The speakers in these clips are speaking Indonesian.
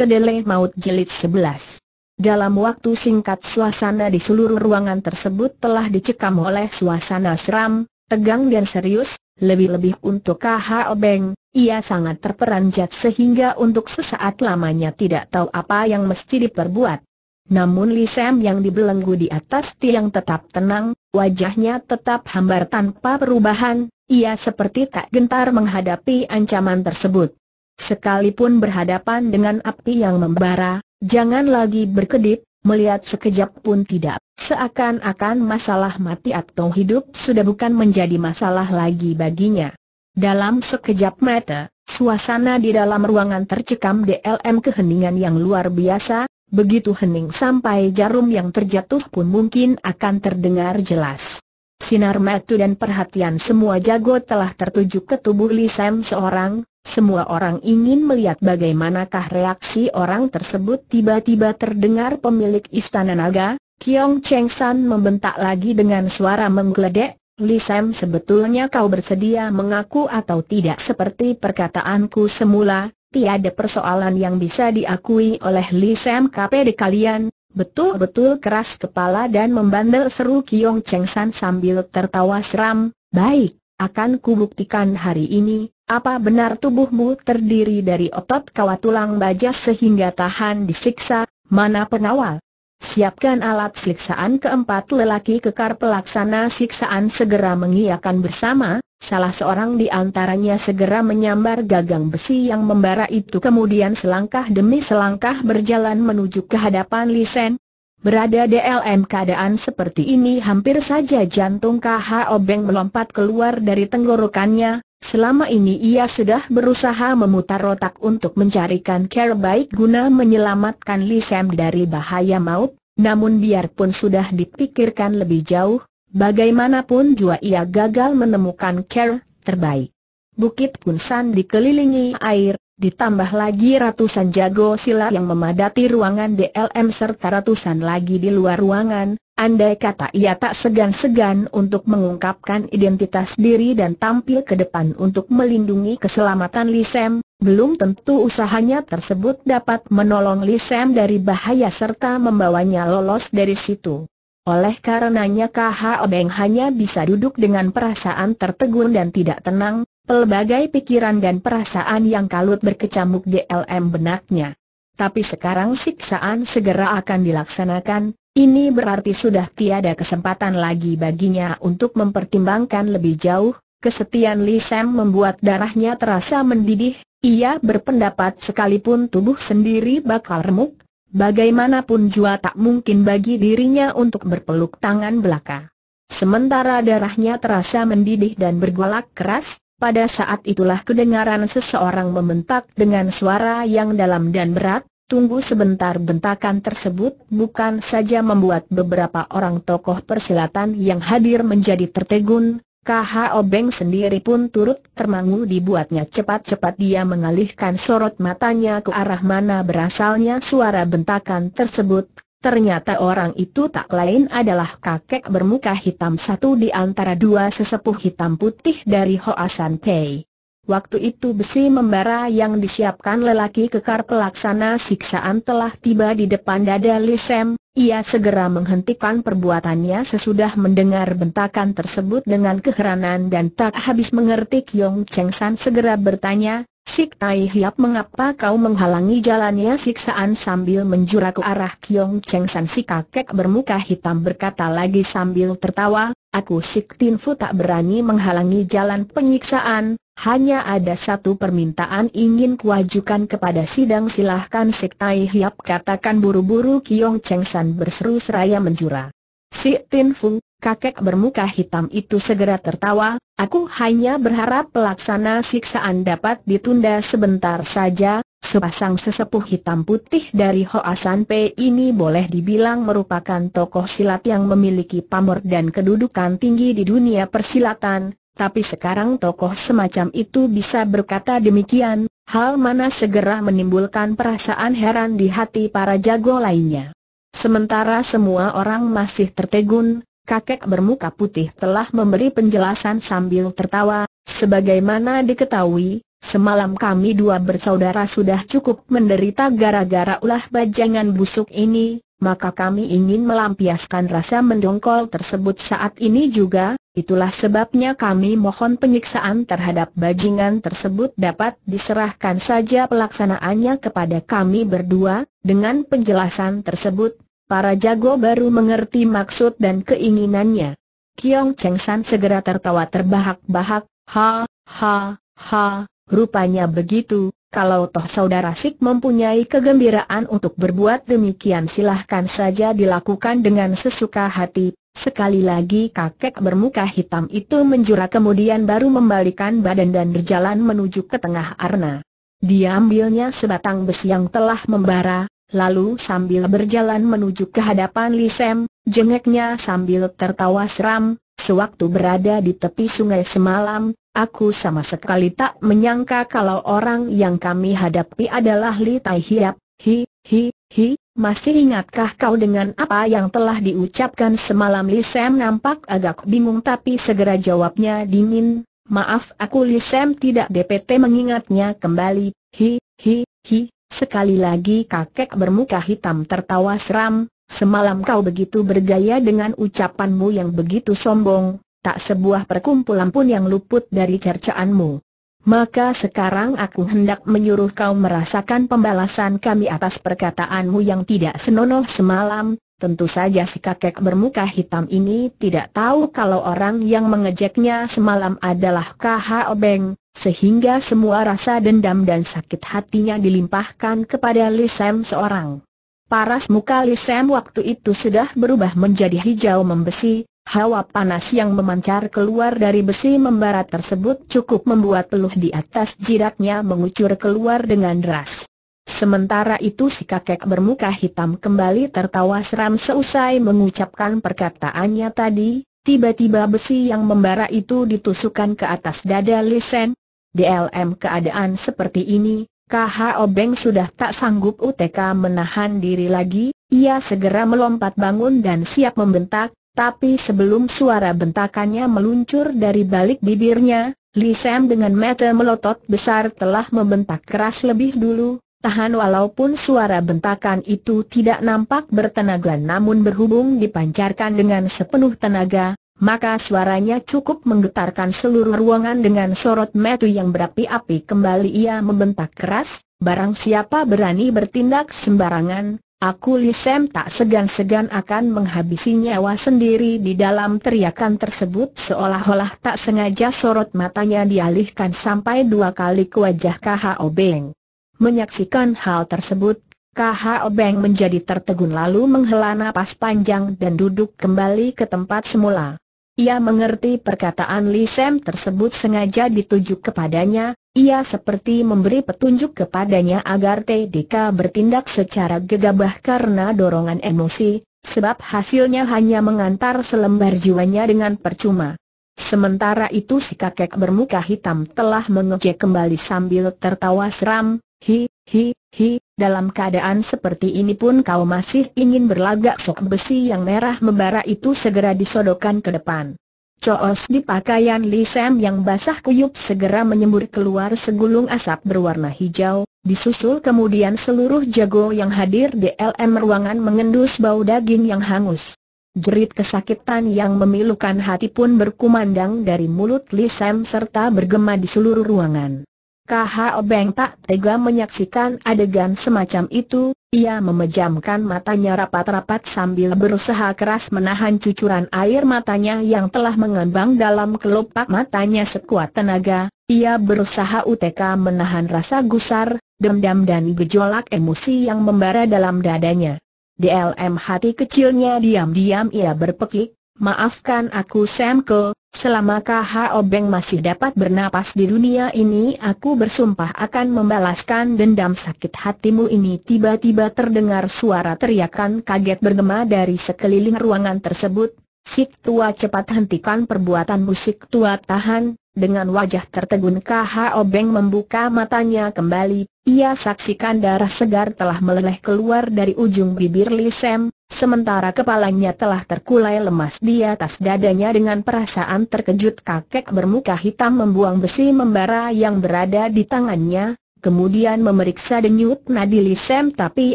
Kedele Maut jelit 11 dalam waktu singkat suasana di seluruh ruangan tersebut telah dicekam oleh suasana seram, tegang dan serius, lebih-lebih untuk KH Obeng, ia sangat terperanjat sehingga untuk sesaat lamanya tidak tahu apa yang mesti diperbuat. Namun Li Sam yang dibelenggu di atas tiang tetap tenang, wajahnya tetap hambar tanpa perubahan, ia seperti tak gentar menghadapi ancaman tersebut sekalipun berhadapan dengan api yang membara, jangan lagi berkedip, melihat sekejap pun tidak. Seakan-akan masalah mati atau hidup sudah bukan menjadi masalah lagi baginya. Dalam sekejap mata, suasana di dalam ruangan tercekam DLM keheningan yang luar biasa, begitu hening sampai jarum yang terjatuh pun mungkin akan terdengar jelas. Sinar mata dan perhatian semua jago telah tertuju ke tubuh Lisem seorang, semua orang ingin melihat bagaimanakah reaksi orang tersebut tiba-tiba terdengar pemilik istana naga, Kiong Cheng San membentak lagi dengan suara menggeledek, Li Sam sebetulnya kau bersedia mengaku atau tidak seperti perkataanku semula, tiada persoalan yang bisa diakui oleh Li Sam KPD kalian, betul-betul keras kepala dan membandel seru Kiong Cheng San sambil tertawa seram, baik, akan kubuktikan hari ini, apa benar tubuhmu terdiri dari otot kawat tulang baja sehingga tahan disiksa, mana pengawal? Siapkan alat siksaan keempat lelaki kekar pelaksana siksaan segera mengiakan bersama, salah seorang di antaranya segera menyambar gagang besi yang membara itu kemudian selangkah demi selangkah berjalan menuju ke hadapan Lisen. Berada DLM keadaan seperti ini hampir saja jantung KH Obeng melompat keluar dari tenggorokannya, Selama ini ia sudah berusaha memutar otak untuk mencarikan cara baik guna menyelamatkan Lisem dari bahaya maut, namun biarpun sudah dipikirkan lebih jauh, bagaimanapun juga ia gagal menemukan cara terbaik. Bukit Kunsan dikelilingi air, Ditambah lagi ratusan jago sila yang memadati ruangan DLM serta ratusan lagi di luar ruangan, andai kata ia tak segan-segan untuk mengungkapkan identitas diri dan tampil ke depan untuk melindungi keselamatan Lisem, belum tentu usahanya tersebut dapat menolong Lisem dari bahaya serta membawanya lolos dari situ. Oleh karenanya KH Obeng hanya bisa duduk dengan perasaan tertegun dan tidak tenang, Pelbagai pikiran dan perasaan yang kalut berkecamuk di LM benaknya. Tapi sekarang siksaan segera akan dilaksanakan, ini berarti sudah tiada kesempatan lagi baginya untuk mempertimbangkan lebih jauh, kesetiaan Li Sam membuat darahnya terasa mendidih, ia berpendapat sekalipun tubuh sendiri bakal remuk, bagaimanapun jua tak mungkin bagi dirinya untuk berpeluk tangan belaka. Sementara darahnya terasa mendidih dan bergolak keras, pada saat itulah kedengaran seseorang membentak dengan suara yang dalam dan berat, tunggu sebentar bentakan tersebut bukan saja membuat beberapa orang tokoh persilatan yang hadir menjadi tertegun, KH Obeng sendiri pun turut termangu dibuatnya cepat-cepat dia mengalihkan sorot matanya ke arah mana berasalnya suara bentakan tersebut, Ternyata orang itu tak lain adalah kakek bermuka hitam satu di antara dua sesepuh hitam putih dari Hoasan Pei. Waktu itu besi membara yang disiapkan lelaki kekar pelaksana siksaan telah tiba di depan dada Lisem, ia segera menghentikan perbuatannya sesudah mendengar bentakan tersebut dengan keheranan dan tak habis mengerti Kyong Cheng San segera bertanya, Sik Tai Hiap mengapa kau menghalangi jalannya siksaan sambil menjura ke arah Kiong Cheng San si kakek bermuka hitam berkata lagi sambil tertawa, aku Sik Tin Fu tak berani menghalangi jalan penyiksaan, hanya ada satu permintaan ingin kuajukan kepada sidang silahkan Sik Tai Hiap katakan buru-buru Kiong Cheng San berseru seraya menjura. Si Tin Fung, kakek bermuka hitam itu segera tertawa, aku hanya berharap pelaksana siksaan dapat ditunda sebentar saja, sepasang sesepuh hitam putih dari Hoasan Pei ini boleh dibilang merupakan tokoh silat yang memiliki pamor dan kedudukan tinggi di dunia persilatan, tapi sekarang tokoh semacam itu bisa berkata demikian, hal mana segera menimbulkan perasaan heran di hati para jago lainnya. Sementara semua orang masih tertegun, kakek bermuka putih telah memberi penjelasan sambil tertawa, sebagaimana diketahui, semalam kami dua bersaudara sudah cukup menderita gara-gara ulah bajangan busuk ini, maka kami ingin melampiaskan rasa mendongkol tersebut saat ini juga, itulah sebabnya kami mohon penyiksaan terhadap bajingan tersebut dapat diserahkan saja pelaksanaannya kepada kami berdua, dengan penjelasan tersebut, Para jago baru mengerti maksud dan keinginannya. Kiong Cheng San segera tertawa terbahak-bahak, ha, ha, ha, rupanya begitu, kalau toh saudara Sik mempunyai kegembiraan untuk berbuat demikian silahkan saja dilakukan dengan sesuka hati. Sekali lagi kakek bermuka hitam itu menjura kemudian baru membalikan badan dan berjalan menuju ke tengah arna. Diambilnya sebatang besi yang telah membara, Lalu sambil berjalan menuju ke hadapan Li Sem, jengeknya sambil tertawa seram, sewaktu berada di tepi sungai semalam, aku sama sekali tak menyangka kalau orang yang kami hadapi adalah Li Tai Hiap, hi, hi, hi, masih ingatkah kau dengan apa yang telah diucapkan semalam Lisem nampak agak bingung tapi segera jawabnya dingin, maaf aku Lisem tidak DPT mengingatnya kembali, hi, hi, hi, Sekali lagi kakek bermuka hitam tertawa seram, semalam kau begitu bergaya dengan ucapanmu yang begitu sombong, tak sebuah perkumpulan pun yang luput dari cercaanmu. Maka sekarang aku hendak menyuruh kau merasakan pembalasan kami atas perkataanmu yang tidak senonoh semalam, Tentu saja si kakek bermuka hitam ini tidak tahu kalau orang yang mengejeknya semalam adalah KH Obeng, sehingga semua rasa dendam dan sakit hatinya dilimpahkan kepada Lisem seorang. Paras muka Lisem waktu itu sudah berubah menjadi hijau membesi, hawa panas yang memancar keluar dari besi membara tersebut cukup membuat peluh di atas jidatnya mengucur keluar dengan deras. Sementara itu si kakek bermuka hitam kembali tertawa seram seusai mengucapkan perkataannya tadi, tiba-tiba besi yang membara itu ditusukkan ke atas dada Lisen. DLM keadaan seperti ini, KH Obeng sudah tak sanggup UTK menahan diri lagi, ia segera melompat bangun dan siap membentak, tapi sebelum suara bentakannya meluncur dari balik bibirnya, Li dengan mata melotot besar telah membentak keras lebih dulu, Tahan walaupun suara bentakan itu tidak nampak bertenaga namun berhubung dipancarkan dengan sepenuh tenaga, maka suaranya cukup menggetarkan seluruh ruangan dengan sorot metu yang berapi-api kembali ia membentak keras, barang siapa berani bertindak sembarangan, aku Lisem tak segan-segan akan menghabisi nyawa sendiri di dalam teriakan tersebut seolah-olah tak sengaja sorot matanya dialihkan sampai dua kali ke wajah KHO Beng. Menyaksikan hal tersebut, KH Obeng menjadi tertegun lalu menghela napas panjang dan duduk kembali ke tempat semula. Ia mengerti perkataan Li Sam tersebut sengaja ditujuk kepadanya, ia seperti memberi petunjuk kepadanya agar TDK bertindak secara gegabah karena dorongan emosi, sebab hasilnya hanya mengantar selembar jiwanya dengan percuma. Sementara itu si kakek bermuka hitam telah mengejek kembali sambil tertawa seram, Hi, hi, hi, dalam keadaan seperti ini pun kau masih ingin berlagak sok besi yang merah membara itu segera disodokkan ke depan. Coos di pakaian Li Sam yang basah kuyup segera menyembur keluar segulung asap berwarna hijau, disusul kemudian seluruh jago yang hadir di LM ruangan mengendus bau daging yang hangus. Jerit kesakitan yang memilukan hati pun berkumandang dari mulut Li Sam serta bergema di seluruh ruangan. KH Obeng tak tega menyaksikan adegan semacam itu, ia memejamkan matanya rapat-rapat sambil berusaha keras menahan cucuran air matanya yang telah mengembang dalam kelopak matanya sekuat tenaga, ia berusaha UTK menahan rasa gusar, dendam dan gejolak emosi yang membara dalam dadanya. DLM hati kecilnya diam-diam ia berpekik, Maafkan aku Samko, selama K.H.O. Beng masih dapat bernapas di dunia ini aku bersumpah akan membalaskan dendam sakit hatimu ini Tiba-tiba terdengar suara teriakan kaget bergema dari sekeliling ruangan tersebut Sik tua cepat hentikan perbuatan musik tua tahan, dengan wajah tertegun K.H.O. Beng membuka matanya kembali Ia saksikan darah segar telah meleleh keluar dari ujung bibir Lisem Sementara kepalanya telah terkulai lemas di atas dadanya dengan perasaan terkejut kakek bermuka hitam membuang besi membara yang berada di tangannya, kemudian memeriksa denyut nadi Lisem tapi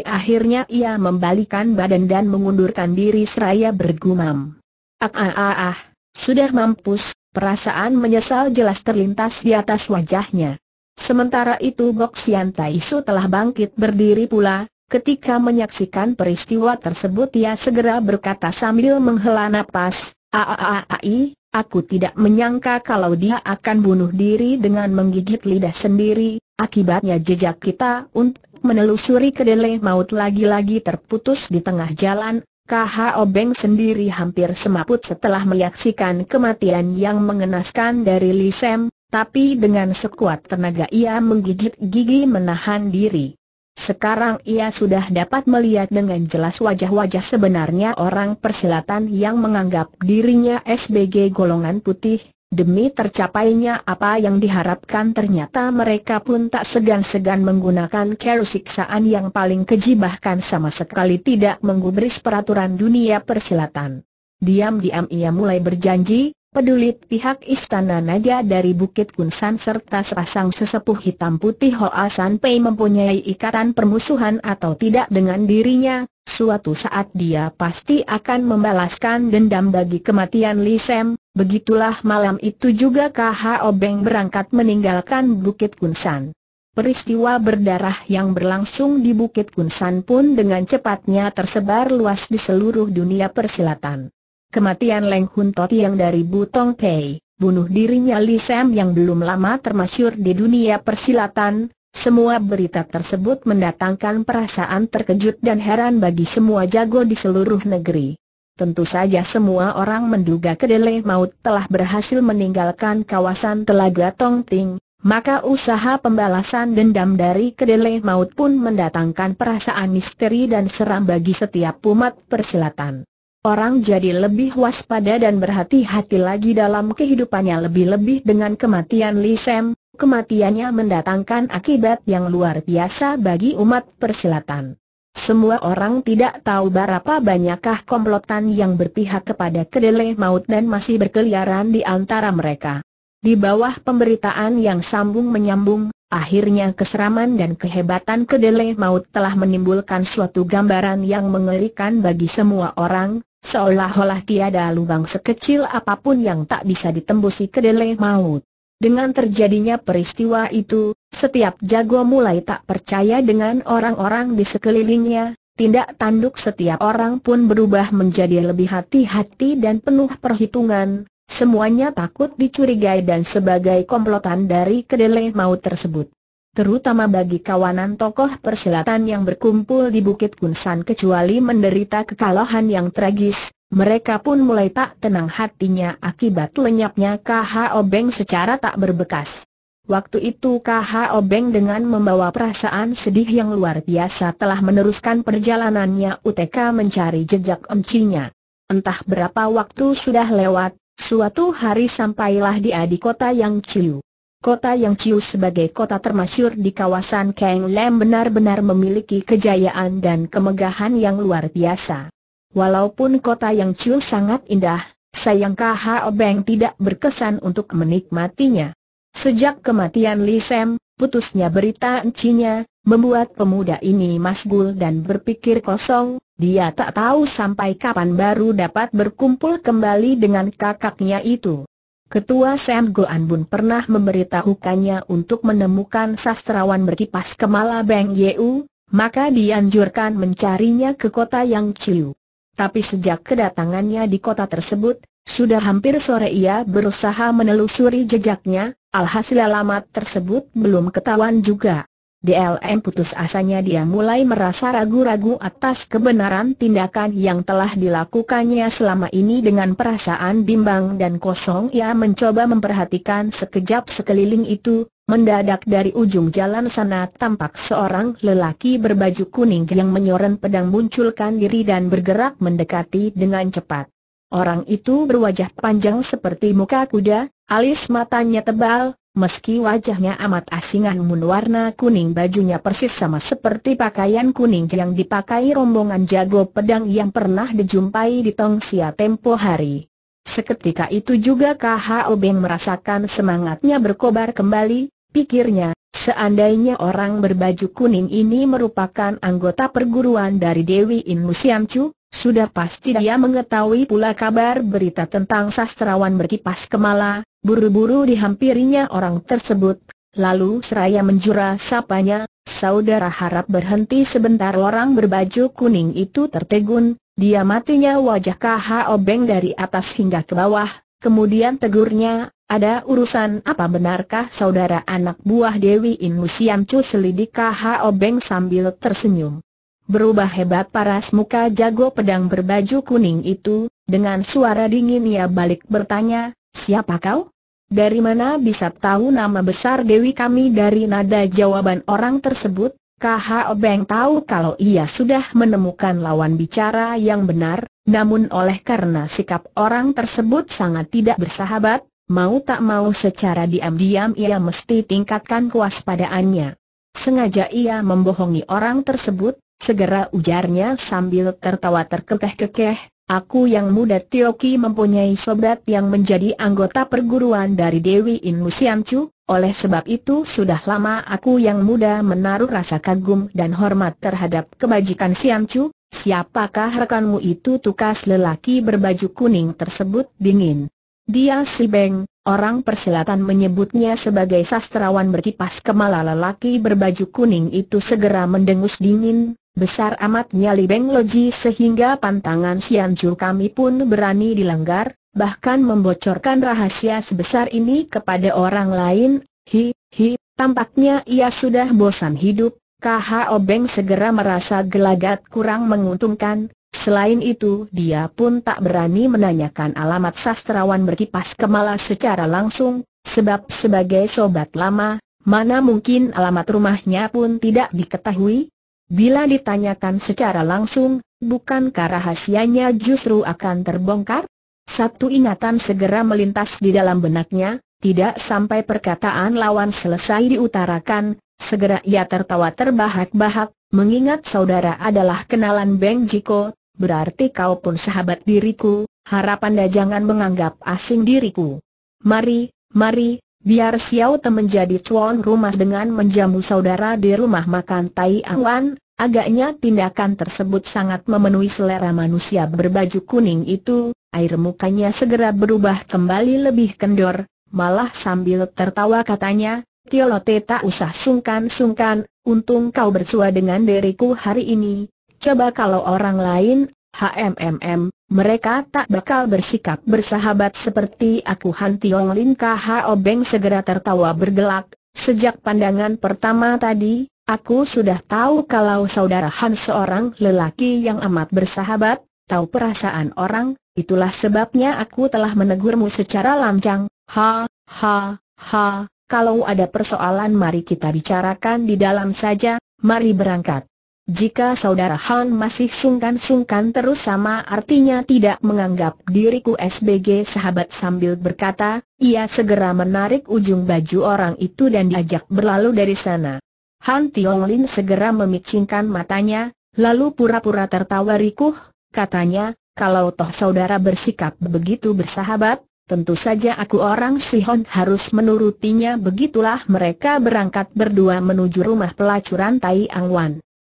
akhirnya ia membalikan badan dan mengundurkan diri seraya bergumam. Ah ah ah ah, sudah mampus, perasaan menyesal jelas terlintas di atas wajahnya. Sementara itu Bok Sian Taisu telah bangkit berdiri pula, Ketika menyaksikan peristiwa tersebut ia segera berkata sambil menghela napas, Aaai, aku tidak menyangka kalau dia akan bunuh diri dengan menggigit lidah sendiri, akibatnya jejak kita untuk menelusuri kedelai maut lagi-lagi terputus di tengah jalan, KH Obeng sendiri hampir semaput setelah menyaksikan kematian yang mengenaskan dari Lisem, tapi dengan sekuat tenaga ia menggigit gigi menahan diri. Sekarang ia sudah dapat melihat dengan jelas wajah-wajah sebenarnya orang persilatan yang menganggap dirinya SBG golongan putih, demi tercapainya apa yang diharapkan ternyata mereka pun tak segan-segan menggunakan care siksaan yang paling keji bahkan sama sekali tidak menggubris peraturan dunia persilatan. Diam-diam ia mulai berjanji, Peduli pihak Istana Naga dari Bukit Kunsan serta sepasang sesepuh hitam putih Hoa San Pei mempunyai ikatan permusuhan atau tidak dengan dirinya, suatu saat dia pasti akan membalaskan dendam bagi kematian Li Sem, begitulah malam itu juga KH Obeng berangkat meninggalkan Bukit Kunsan. Peristiwa berdarah yang berlangsung di Bukit Kunsan pun dengan cepatnya tersebar luas di seluruh dunia persilatan. Kematian Leng Hun Tot yang dari Butong Pei, bunuh dirinya Li Sam yang belum lama termasyur di dunia persilatan, semua berita tersebut mendatangkan perasaan terkejut dan heran bagi semua jago di seluruh negeri. Tentu saja semua orang menduga kedelai maut telah berhasil meninggalkan kawasan Telaga Tongting, maka usaha pembalasan dendam dari kedelai maut pun mendatangkan perasaan misteri dan seram bagi setiap umat persilatan orang jadi lebih waspada dan berhati-hati lagi dalam kehidupannya lebih-lebih dengan kematian Li Sem, kematiannya mendatangkan akibat yang luar biasa bagi umat persilatan. Semua orang tidak tahu berapa banyakkah komplotan yang berpihak kepada kedelai maut dan masih berkeliaran di antara mereka. Di bawah pemberitaan yang sambung menyambung, akhirnya keseraman dan kehebatan kedelai maut telah menimbulkan suatu gambaran yang mengerikan bagi semua orang, Seolah-olah tiada lubang sekecil apapun yang tak bisa ditembusi kedelai maut. Dengan terjadinya peristiwa itu, setiap jago mulai tak percaya dengan orang-orang di sekelilingnya, tindak tanduk setiap orang pun berubah menjadi lebih hati-hati dan penuh perhitungan, semuanya takut dicurigai dan sebagai komplotan dari kedelai maut tersebut terutama bagi kawanan tokoh persilatan yang berkumpul di Bukit Kunsan kecuali menderita kekalahan yang tragis, mereka pun mulai tak tenang hatinya akibat lenyapnya KH Obeng secara tak berbekas. Waktu itu KH Obeng dengan membawa perasaan sedih yang luar biasa telah meneruskan perjalanannya UTK mencari jejak emcinya. Entah berapa waktu sudah lewat, suatu hari sampailah dia di kota Yang Ciu kota yang Ciu sebagai kota termasyur di kawasan Kang Lam benar-benar memiliki kejayaan dan kemegahan yang luar biasa. Walaupun kota yang Ciu sangat indah, sayang Hao Beng tidak berkesan untuk menikmatinya. Sejak kematian Li Sam, putusnya berita encinya, membuat pemuda ini masgul dan berpikir kosong, dia tak tahu sampai kapan baru dapat berkumpul kembali dengan kakaknya itu. Ketua Sam Goan Bun pernah memberitahukannya untuk menemukan sastrawan berkipas Kemala Beng Yeu, maka dianjurkan mencarinya ke kota yang Chiu. Tapi sejak kedatangannya di kota tersebut, sudah hampir sore ia berusaha menelusuri jejaknya, alhasil alamat tersebut belum ketahuan juga. DLM putus asanya dia mulai merasa ragu-ragu atas kebenaran tindakan yang telah dilakukannya selama ini dengan perasaan bimbang dan kosong ia mencoba memperhatikan sekejap sekeliling itu, mendadak dari ujung jalan sana tampak seorang lelaki berbaju kuning yang menyoren pedang munculkan diri dan bergerak mendekati dengan cepat. Orang itu berwajah panjang seperti muka kuda, alis matanya tebal, Meski wajahnya amat asingan mun warna kuning bajunya persis sama seperti pakaian kuning yang dipakai rombongan jago pedang yang pernah dijumpai di Tongsia tempo hari. Seketika itu juga KH Obeng merasakan semangatnya berkobar kembali, pikirnya, seandainya orang berbaju kuning ini merupakan anggota perguruan dari Dewi In Musiamcu, sudah pasti dia mengetahui pula kabar berita tentang sastrawan berkipas kemala, buru-buru dihampirinya orang tersebut, lalu seraya menjura sapanya, saudara harap berhenti sebentar orang berbaju kuning itu tertegun, dia matinya wajah KH obeng dari atas hingga ke bawah, kemudian tegurnya, ada urusan apa benarkah saudara anak buah Dewi Inusiamcu selidik KH obeng sambil tersenyum. Berubah hebat paras muka jago pedang berbaju kuning itu, dengan suara dingin ia balik bertanya, siapa kau? Dari mana bisa tahu nama besar Dewi kami dari nada jawaban orang tersebut? KH Obeng tahu kalau ia sudah menemukan lawan bicara yang benar, namun oleh karena sikap orang tersebut sangat tidak bersahabat, mau tak mau secara diam-diam ia mesti tingkatkan kewaspadaannya. Sengaja ia membohongi orang tersebut, Segera ujarnya sambil tertawa terkekeh-kekeh, aku yang muda Tioki mempunyai sobat yang menjadi anggota perguruan dari Dewi Inmu Siancu, oleh sebab itu sudah lama aku yang muda menaruh rasa kagum dan hormat terhadap kebajikan Siancu, siapakah rekanmu itu tukas lelaki berbaju kuning tersebut dingin. Dia si Beng, orang persilatan menyebutnya sebagai sastrawan berkipas kemala lelaki berbaju kuning itu segera mendengus dingin, besar amat nyali Beng Loji sehingga pantangan Sian Ju kami pun berani dilanggar, bahkan membocorkan rahasia sebesar ini kepada orang lain, hi, hi, tampaknya ia sudah bosan hidup, KHO Beng segera merasa gelagat kurang menguntungkan, Selain itu dia pun tak berani menanyakan alamat sastrawan berkipas kemala secara langsung, sebab sebagai sobat lama, mana mungkin alamat rumahnya pun tidak diketahui? Bila ditanyakan secara langsung, bukankah rahasianya justru akan terbongkar? Satu ingatan segera melintas di dalam benaknya, tidak sampai perkataan lawan selesai diutarakan, segera ia tertawa terbahak-bahak, mengingat saudara adalah kenalan Beng Jiko, berarti kau pun sahabat diriku, harapanda jangan menganggap asing diriku. Mari, mari, biar Xiao Te menjadi tuan rumah dengan menjamu saudara di rumah makan Tai Awan, agaknya tindakan tersebut sangat memenuhi selera manusia berbaju kuning itu, air mukanya segera berubah kembali lebih kendor, malah sambil tertawa katanya, Tiolote tak usah sungkan-sungkan, untung kau bersua dengan diriku hari ini, Coba kalau orang lain, HMMM, mereka tak bakal bersikap bersahabat seperti aku Han Tiong Lin KHO Beng segera tertawa bergelak, sejak pandangan pertama tadi, aku sudah tahu kalau saudara Han seorang lelaki yang amat bersahabat, tahu perasaan orang, itulah sebabnya aku telah menegurmu secara lancang, ha, ha, ha, kalau ada persoalan mari kita bicarakan di dalam saja, mari berangkat. Jika saudara Han masih sungkan-sungkan terus sama artinya tidak menganggap diriku SBG sahabat sambil berkata, ia segera menarik ujung baju orang itu dan diajak berlalu dari sana. Han Tiong Lin segera memicingkan matanya, lalu pura-pura tertawa rikuh, katanya, kalau toh saudara bersikap begitu bersahabat, tentu saja aku orang Sihon harus menurutinya begitulah mereka berangkat berdua menuju rumah pelacuran Tai Ang Wan.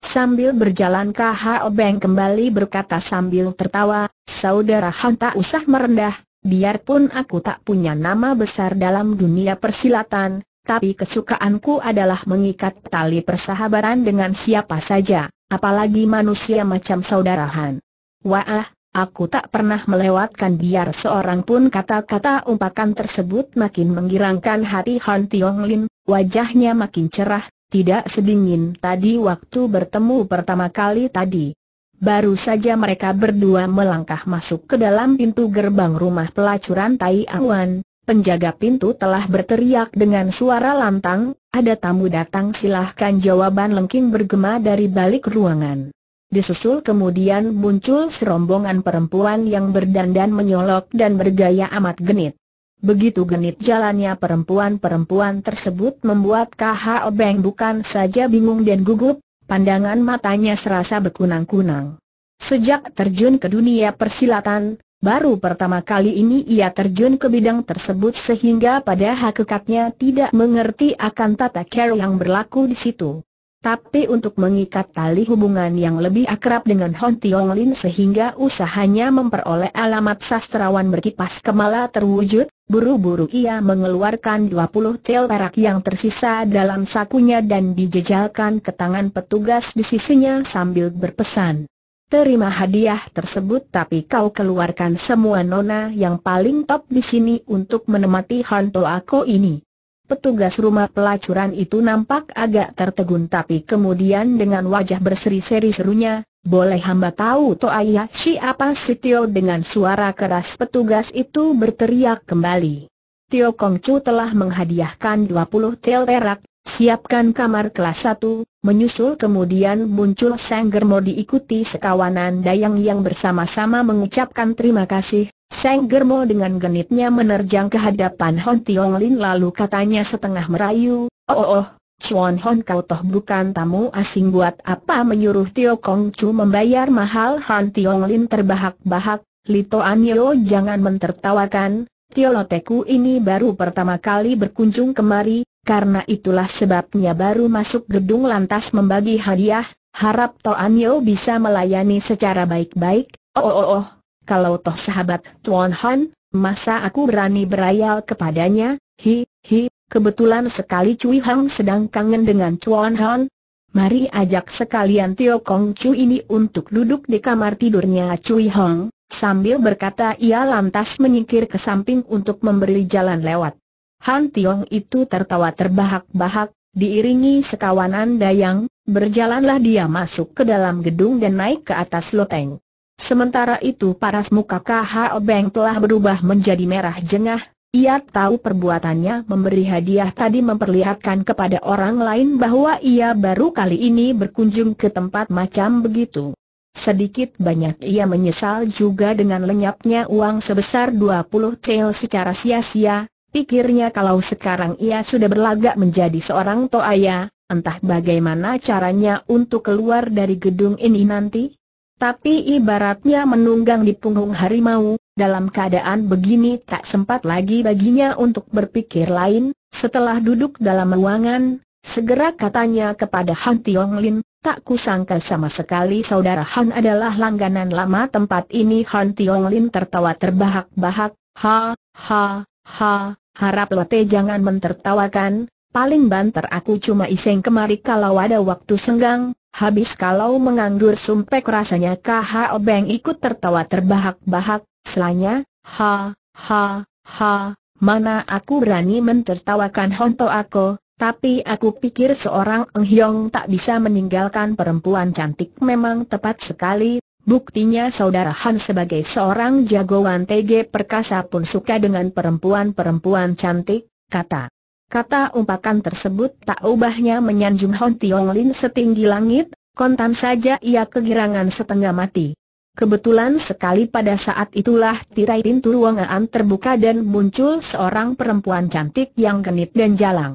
Sambil berjalan KHO Beng kembali berkata sambil tertawa, Saudara Han tak usah merendah, biarpun aku tak punya nama besar dalam dunia persilatan, tapi kesukaanku adalah mengikat tali persahabaran dengan siapa saja, apalagi manusia macam Saudara Han. Wah, Aku tak pernah melewatkan biar seorang pun kata-kata umpakan tersebut makin menggirangkan hati Han Tiong Lim, wajahnya makin cerah, tidak sedingin tadi waktu bertemu pertama kali tadi. Baru saja mereka berdua melangkah masuk ke dalam pintu gerbang rumah pelacuran Tai Awan, penjaga pintu telah berteriak dengan suara lantang, ada tamu datang silahkan jawaban lengking bergema dari balik ruangan. Disusul kemudian muncul serombongan perempuan yang berdandan menyolok dan bergaya amat genit. Begitu genit jalannya perempuan-perempuan tersebut membuat KH Obeng bukan saja bingung dan gugup, pandangan matanya serasa berkunang-kunang. Sejak terjun ke dunia persilatan, baru pertama kali ini ia terjun ke bidang tersebut sehingga pada hakikatnya tidak mengerti akan tata cara yang berlaku di situ. Tapi untuk mengikat tali hubungan yang lebih akrab dengan Hon Tiong Lin sehingga usahanya memperoleh alamat sastrawan berkipas kemala terwujud, buru-buru ia mengeluarkan 20 tel perak yang tersisa dalam sakunya dan dijejalkan ke tangan petugas di sisinya sambil berpesan. Terima hadiah tersebut tapi kau keluarkan semua nona yang paling top di sini untuk menemati hantu aku ini. Petugas rumah pelacuran itu nampak agak tertegun tapi kemudian dengan wajah berseri-seri serunya, boleh hamba tahu to ayah siapa si Tio dengan suara keras petugas itu berteriak kembali. Tio Kongcu telah menghadiahkan 20 tel perak, siapkan kamar kelas 1, Menyusul kemudian muncul Seng Germo diikuti sekawanan dayang yang bersama-sama mengucapkan terima kasih. Seng Germo dengan genitnya menerjang ke hadapan Hon Tiong Lin lalu katanya setengah merayu, Oh oh, oh Chuan Hon kau toh bukan tamu asing buat apa menyuruh Tio Kong Chu membayar mahal Hon Tiong Lin terbahak-bahak, Lito Anio jangan mentertawakan, Tio Loteku ini baru pertama kali berkunjung kemari, karena itulah sebabnya baru masuk gedung lantas membagi hadiah, harap Toan Yeo bisa melayani secara baik-baik. Oh, oh oh oh, kalau toh sahabat Tuan Han, masa aku berani berayal kepadanya? Hi, hi, kebetulan sekali Cui Hang sedang kangen dengan Tuan Han. Mari ajak sekalian Tio Kong Chu ini untuk duduk di kamar tidurnya Cui Hang. Sambil berkata ia lantas menyingkir ke samping untuk memberi jalan lewat. Han Tiong itu tertawa terbahak-bahak, diiringi sekawanan dayang, berjalanlah dia masuk ke dalam gedung dan naik ke atas loteng. Sementara itu paras muka KH Obeng telah berubah menjadi merah jengah, ia tahu perbuatannya memberi hadiah tadi memperlihatkan kepada orang lain bahwa ia baru kali ini berkunjung ke tempat macam begitu. Sedikit banyak ia menyesal juga dengan lenyapnya uang sebesar 20 cel secara sia-sia, Pikirnya kalau sekarang ia sudah berlagak menjadi seorang toaya, entah bagaimana caranya untuk keluar dari gedung ini nanti. Tapi ibaratnya menunggang di punggung harimau, dalam keadaan begini tak sempat lagi baginya untuk berpikir lain, setelah duduk dalam ruangan, segera katanya kepada Han Tiong Lin, tak kusangka sama sekali saudara Han adalah langganan lama tempat ini Han Tiong Lin tertawa terbahak-bahak, ha, ha, Ha, harap Lote jangan mentertawakan, paling banter aku cuma iseng kemari kalau ada waktu senggang, habis kalau menganggur sumpek rasanya KH Obeng ikut tertawa terbahak-bahak, selanya, ha, ha, ha, mana aku berani mentertawakan honto aku, tapi aku pikir seorang Eng Hiong tak bisa meninggalkan perempuan cantik memang tepat sekali, Buktinya saudara Han sebagai seorang jagoan TG perkasa pun suka dengan perempuan-perempuan cantik, kata. Kata umpakan tersebut tak ubahnya menyanjung Hon Tiong Lin setinggi langit, kontan saja ia kegirangan setengah mati. Kebetulan sekali pada saat itulah tirai pintu ruangan terbuka dan muncul seorang perempuan cantik yang genit dan jalang.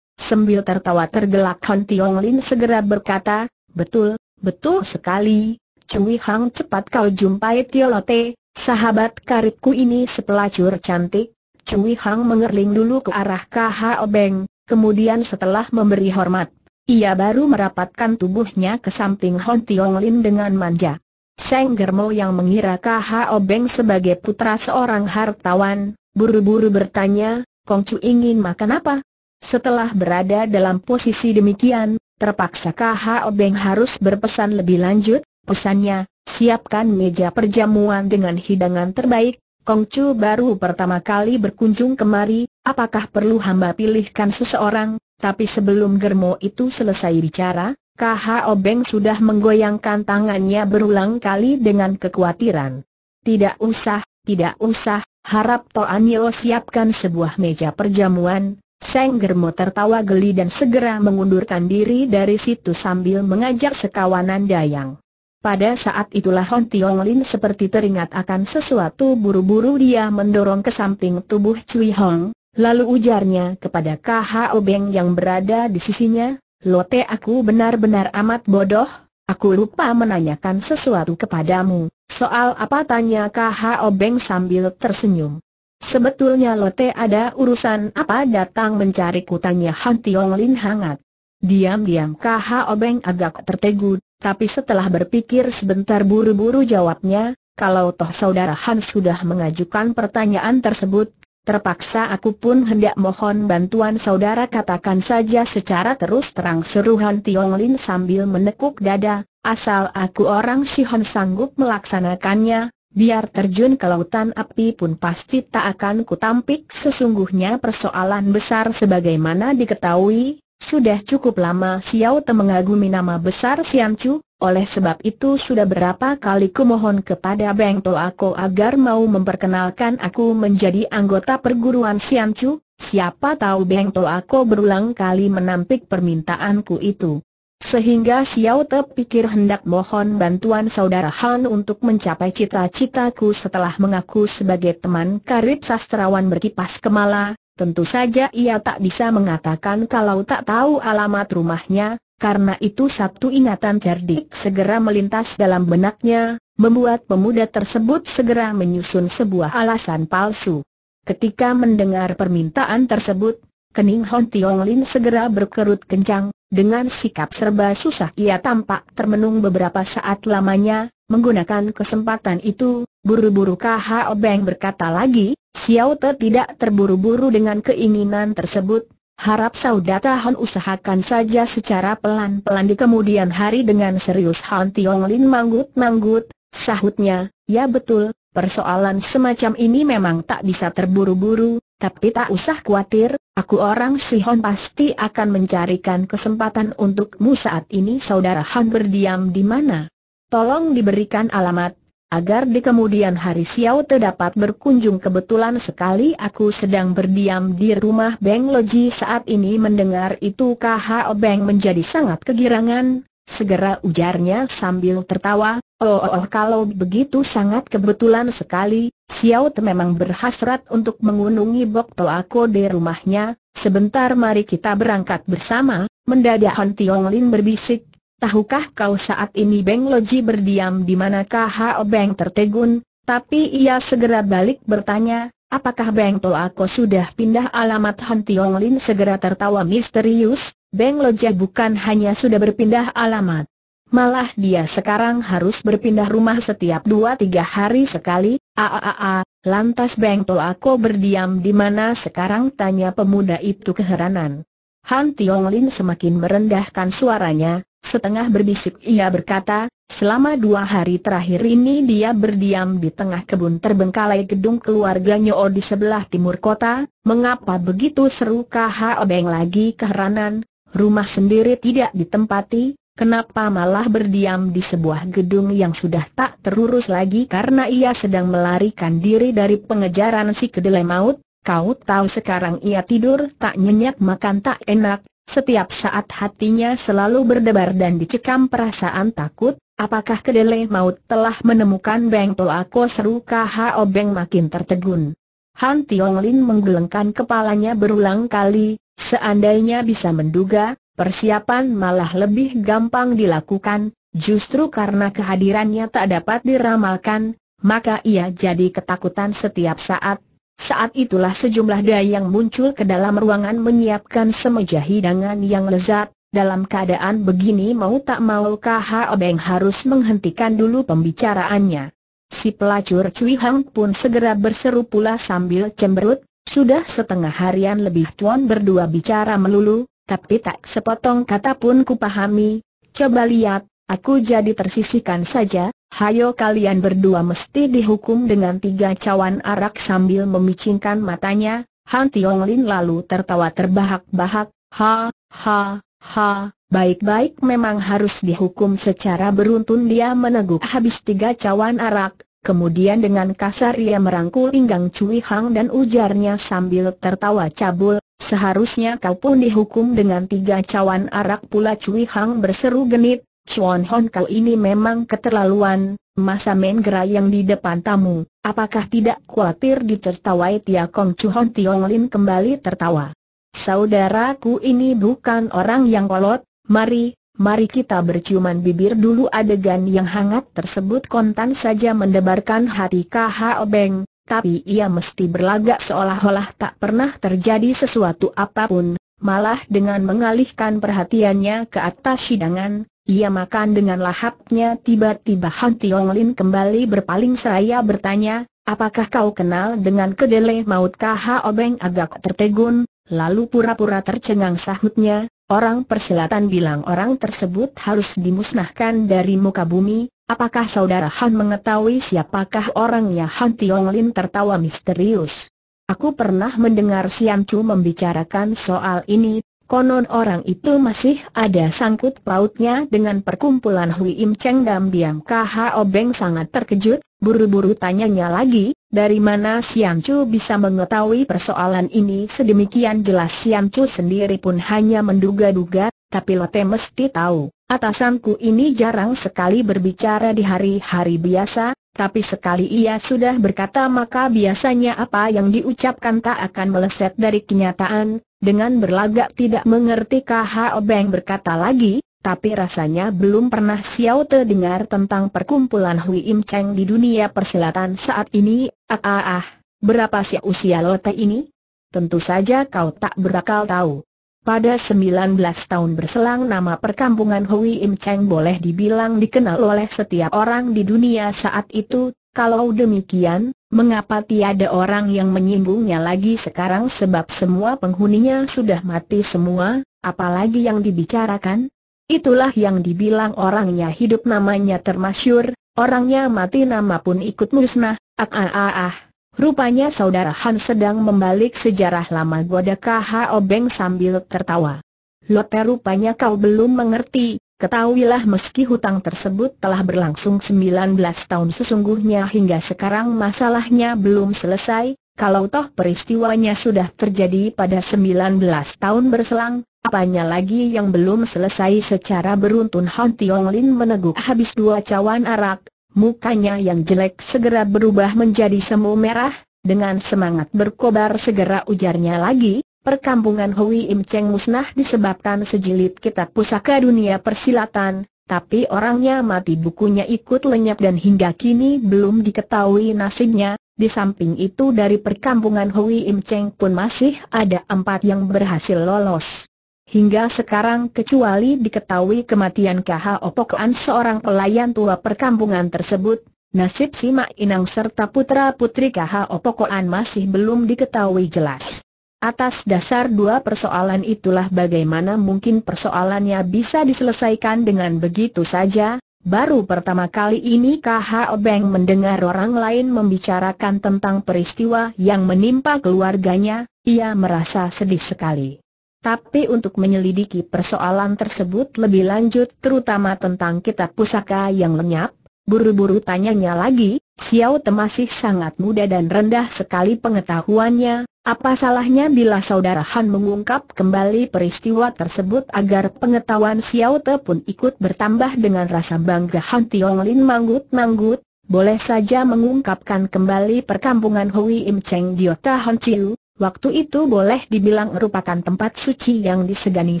Sembil tertawa tergelak Hon Tiong Lin segera berkata, betul, betul sekali, Cui Hang cepat kau jumpai Tio Lote, sahabat karibku ini sepelacur cantik. Cui Hang mengerling dulu ke arah KH Obeng, kemudian setelah memberi hormat, ia baru merapatkan tubuhnya ke samping Hon Tiong Lin dengan manja. Seng Germo yang mengira KH Obeng sebagai putra seorang hartawan, buru-buru bertanya, Kong Kongcu ingin makan apa? Setelah berada dalam posisi demikian, terpaksa KH Obeng harus berpesan lebih lanjut, Pesannya, siapkan meja perjamuan dengan hidangan terbaik, Kongcu baru pertama kali berkunjung kemari, apakah perlu hamba pilihkan seseorang, tapi sebelum Germo itu selesai bicara, KH Obeng sudah menggoyangkan tangannya berulang kali dengan kekhawatiran. Tidak usah, tidak usah, harap Toan Yeo siapkan sebuah meja perjamuan, Seng Germo tertawa geli dan segera mengundurkan diri dari situ sambil mengajak sekawanan Dayang. Pada saat itulah Hon Lin seperti teringat akan sesuatu buru-buru dia mendorong ke samping tubuh Cui Hong, lalu ujarnya kepada K.H.O. Beng yang berada di sisinya, Lote aku benar-benar amat bodoh, aku lupa menanyakan sesuatu kepadamu, soal apa tanya K.H.O. Beng sambil tersenyum. Sebetulnya Lote ada urusan apa datang mencari kutanya Han Lin hangat. Diam-diam KH Obeng agak tertegun, tapi setelah berpikir sebentar buru-buru jawabnya, kalau toh saudara Han sudah mengajukan pertanyaan tersebut, terpaksa aku pun hendak mohon bantuan saudara katakan saja secara terus terang seru Han Tiong Lin sambil menekuk dada, asal aku orang si Han sanggup melaksanakannya, biar terjun ke lautan api pun pasti tak akan kutampik sesungguhnya persoalan besar sebagaimana diketahui, sudah cukup lama Xiao Te mengagumi nama besar Sian Chu, oleh sebab itu sudah berapa kali kumohon kepada Beng To Ako agar mau memperkenalkan aku menjadi anggota perguruan Sian Chu, siapa tahu Beng To Ako berulang kali menampik permintaanku itu. Sehingga Xiao Te pikir hendak mohon bantuan saudara Han untuk mencapai cita-citaku setelah mengaku sebagai teman karib sastrawan berkipas kemala, Tentu saja ia tak bisa mengatakan kalau tak tahu alamat rumahnya, karena itu satu ingatan cerdik segera melintas dalam benaknya, membuat pemuda tersebut segera menyusun sebuah alasan palsu. Ketika mendengar permintaan tersebut, kening Hon Tiong Lin segera berkerut kencang, dengan sikap serba susah ia tampak termenung beberapa saat lamanya, menggunakan kesempatan itu, buru-buru KHO Beng berkata lagi, Xiao Te tidak terburu-buru dengan keinginan tersebut, harap saudara Han usahakan saja secara pelan-pelan di kemudian hari dengan serius Han Tiong Lin manggut-manggut, sahutnya, ya betul, persoalan semacam ini memang tak bisa terburu-buru, tapi tak usah khawatir, aku orang Sihon pasti akan mencarikan kesempatan untukmu saat ini saudara Han berdiam di mana. Tolong diberikan alamat, agar di kemudian hari Xiao Te dapat berkunjung kebetulan sekali aku sedang berdiam di rumah Beng Loji saat ini mendengar itu KHO Beng menjadi sangat kegirangan, segera ujarnya sambil tertawa, oh, oh, oh kalau begitu sangat kebetulan sekali, Xiao Te memang berhasrat untuk mengunungi Bok Toako di rumahnya, sebentar mari kita berangkat bersama, mendadak Han Tiong Lin berbisik, Tahukah kau saat ini Beng Loji berdiam di manakah Hao Beng tertegun, tapi ia segera balik bertanya, apakah Beng Tolako sudah pindah alamat Han Tiong Lin segera tertawa misterius, Beng Loji bukan hanya sudah berpindah alamat. Malah dia sekarang harus berpindah rumah setiap dua tiga hari sekali, aaa, lantas Beng Tolako berdiam di mana sekarang tanya pemuda itu keheranan. Han Tiong Lin semakin merendahkan suaranya, Setengah berbisik ia berkata, selama dua hari terakhir ini dia berdiam di tengah kebun terbengkalai gedung keluarganya Nyo oh, di sebelah timur kota, mengapa begitu seru KH Obeng lagi keheranan, rumah sendiri tidak ditempati, Kenapa malah berdiam di sebuah gedung yang sudah tak terurus lagi karena ia sedang melarikan diri dari pengejaran si kedelai maut? Kau tahu sekarang ia tidur tak nyenyak makan tak enak, setiap saat hatinya selalu berdebar dan dicekam perasaan takut, apakah kedelai maut telah menemukan Beng Tolako seru K.H.O. Beng makin tertegun. Han Tiong Lin menggelengkan kepalanya berulang kali, seandainya bisa menduga, persiapan malah lebih gampang dilakukan, justru karena kehadirannya tak dapat diramalkan, maka ia jadi ketakutan setiap saat, saat itulah sejumlah dayang muncul ke dalam ruangan menyiapkan semeja hidangan yang lezat. Dalam keadaan begini mau tak mau KH Obeng harus menghentikan dulu pembicaraannya. Si pelacur Cui Hang pun segera berseru pula sambil cemberut, sudah setengah harian lebih tuan berdua bicara melulu, tapi tak sepotong kata pun kupahami, coba lihat, aku jadi tersisihkan saja, Hayo kalian berdua mesti dihukum dengan tiga cawan arak sambil memicingkan matanya, Han Tiong Lin lalu tertawa terbahak-bahak, ha, ha, ha, baik-baik memang harus dihukum secara beruntun dia meneguk habis tiga cawan arak, Kemudian dengan kasar ia merangkul pinggang Cui Hang dan ujarnya sambil tertawa cabul, seharusnya kau pun dihukum dengan tiga cawan arak pula Cui Hang berseru genit, Chuan Hon kau ini memang keterlaluan, masa main gerai yang di depan tamu, apakah tidak khawatir ditertawai Tia Kong Chuan Tiong Lin kembali tertawa. Saudaraku ini bukan orang yang kolot, mari, mari kita berciuman bibir dulu adegan yang hangat tersebut kontan saja mendebarkan hati KH Obeng, tapi ia mesti berlagak seolah-olah tak pernah terjadi sesuatu apapun, malah dengan mengalihkan perhatiannya ke atas sidangan. Ia makan dengan lahapnya tiba-tiba Han Tiong Lin kembali berpaling seraya bertanya, apakah kau kenal dengan kedele maut KH Obeng agak tertegun, lalu pura-pura tercengang sahutnya, orang persilatan bilang orang tersebut harus dimusnahkan dari muka bumi, apakah saudara Han mengetahui siapakah orangnya Han Tiong Lin tertawa misterius. Aku pernah mendengar Siam Chu membicarakan soal ini, Konon orang itu masih ada sangkut pautnya dengan perkumpulan Hui Im Cheng Dam Biang. KHO Beng sangat terkejut, buru-buru tanyanya lagi, dari mana Siam Chu bisa mengetahui persoalan ini sedemikian jelas Siam Chu sendiri pun hanya menduga-duga, tapi Lote mesti tahu, atasanku ini jarang sekali berbicara di hari-hari biasa, tapi sekali ia sudah berkata maka biasanya apa yang diucapkan tak akan meleset dari kenyataan, dengan berlagak tidak mengerti kah Obeng berkata lagi, tapi rasanya belum pernah Xiao Te dengar tentang perkumpulan Hui Im Cheng di dunia persilatan saat ini, ah ah ah, berapa sih usia lo Te ini? Tentu saja kau tak berakal tahu. Pada 19 tahun berselang nama perkampungan Hui Im Cheng boleh dibilang dikenal oleh setiap orang di dunia saat itu, kalau demikian, mengapa tiada orang yang menyinggungnya lagi sekarang sebab semua penghuninya sudah mati semua, apalagi yang dibicarakan? Itulah yang dibilang orangnya hidup namanya termasyur, orangnya mati nama pun ikut musnah, ah ah ah ah. Rupanya saudara Han sedang membalik sejarah lama Goda KH Obeng sambil tertawa. Lote rupanya kau belum mengerti, ketahuilah meski hutang tersebut telah berlangsung 19 tahun sesungguhnya hingga sekarang masalahnya belum selesai, kalau toh peristiwanya sudah terjadi pada 19 tahun berselang, apanya lagi yang belum selesai secara beruntun Han Tiong Lin meneguk habis dua cawan arak, Mukanya yang jelek segera berubah menjadi semu merah, dengan semangat berkobar segera ujarnya lagi, perkampungan Hui Im Cheng musnah disebabkan sejilid kitab pusaka dunia persilatan, tapi orangnya mati bukunya ikut lenyap dan hingga kini belum diketahui nasibnya, di samping itu dari perkampungan Hui Im Cheng pun masih ada empat yang berhasil lolos. Hingga sekarang kecuali diketahui kematian KH Opokan seorang pelayan tua perkampungan tersebut, nasib Sima Inang serta putra-putri KH Opokan masih belum diketahui jelas. Atas dasar dua persoalan itulah bagaimana mungkin persoalannya bisa diselesaikan dengan begitu saja, baru pertama kali ini KH Obeng mendengar orang lain membicarakan tentang peristiwa yang menimpa keluarganya, ia merasa sedih sekali. Tapi untuk menyelidiki persoalan tersebut lebih lanjut terutama tentang kitab pusaka yang lenyap, buru-buru tanyanya lagi, Xiao Te masih sangat muda dan rendah sekali pengetahuannya, apa salahnya bila saudara Han mengungkap kembali peristiwa tersebut agar pengetahuan Xiao Te pun ikut bertambah dengan rasa bangga Han Tiong Lin manggut-manggut, boleh saja mengungkapkan kembali perkampungan Hui Im Cheng Diota Han Chiu, Waktu itu boleh dibilang merupakan tempat suci yang disegani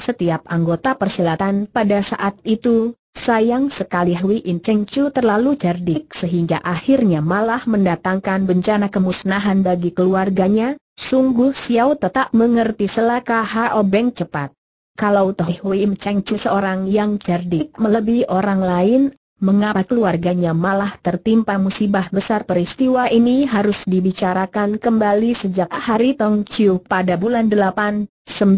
setiap anggota persilatan pada saat itu. Sayang sekali Hui In Cheng Chu terlalu cerdik sehingga akhirnya malah mendatangkan bencana kemusnahan bagi keluarganya. Sungguh Xiao tetap mengerti selaka Hao Beng cepat. Kalau Toh Hui In Cheng Chu seorang yang cerdik melebihi orang lain, Mengapa keluarganya malah tertimpa musibah besar peristiwa ini harus dibicarakan kembali sejak hari Tong Chiu pada bulan 8, 19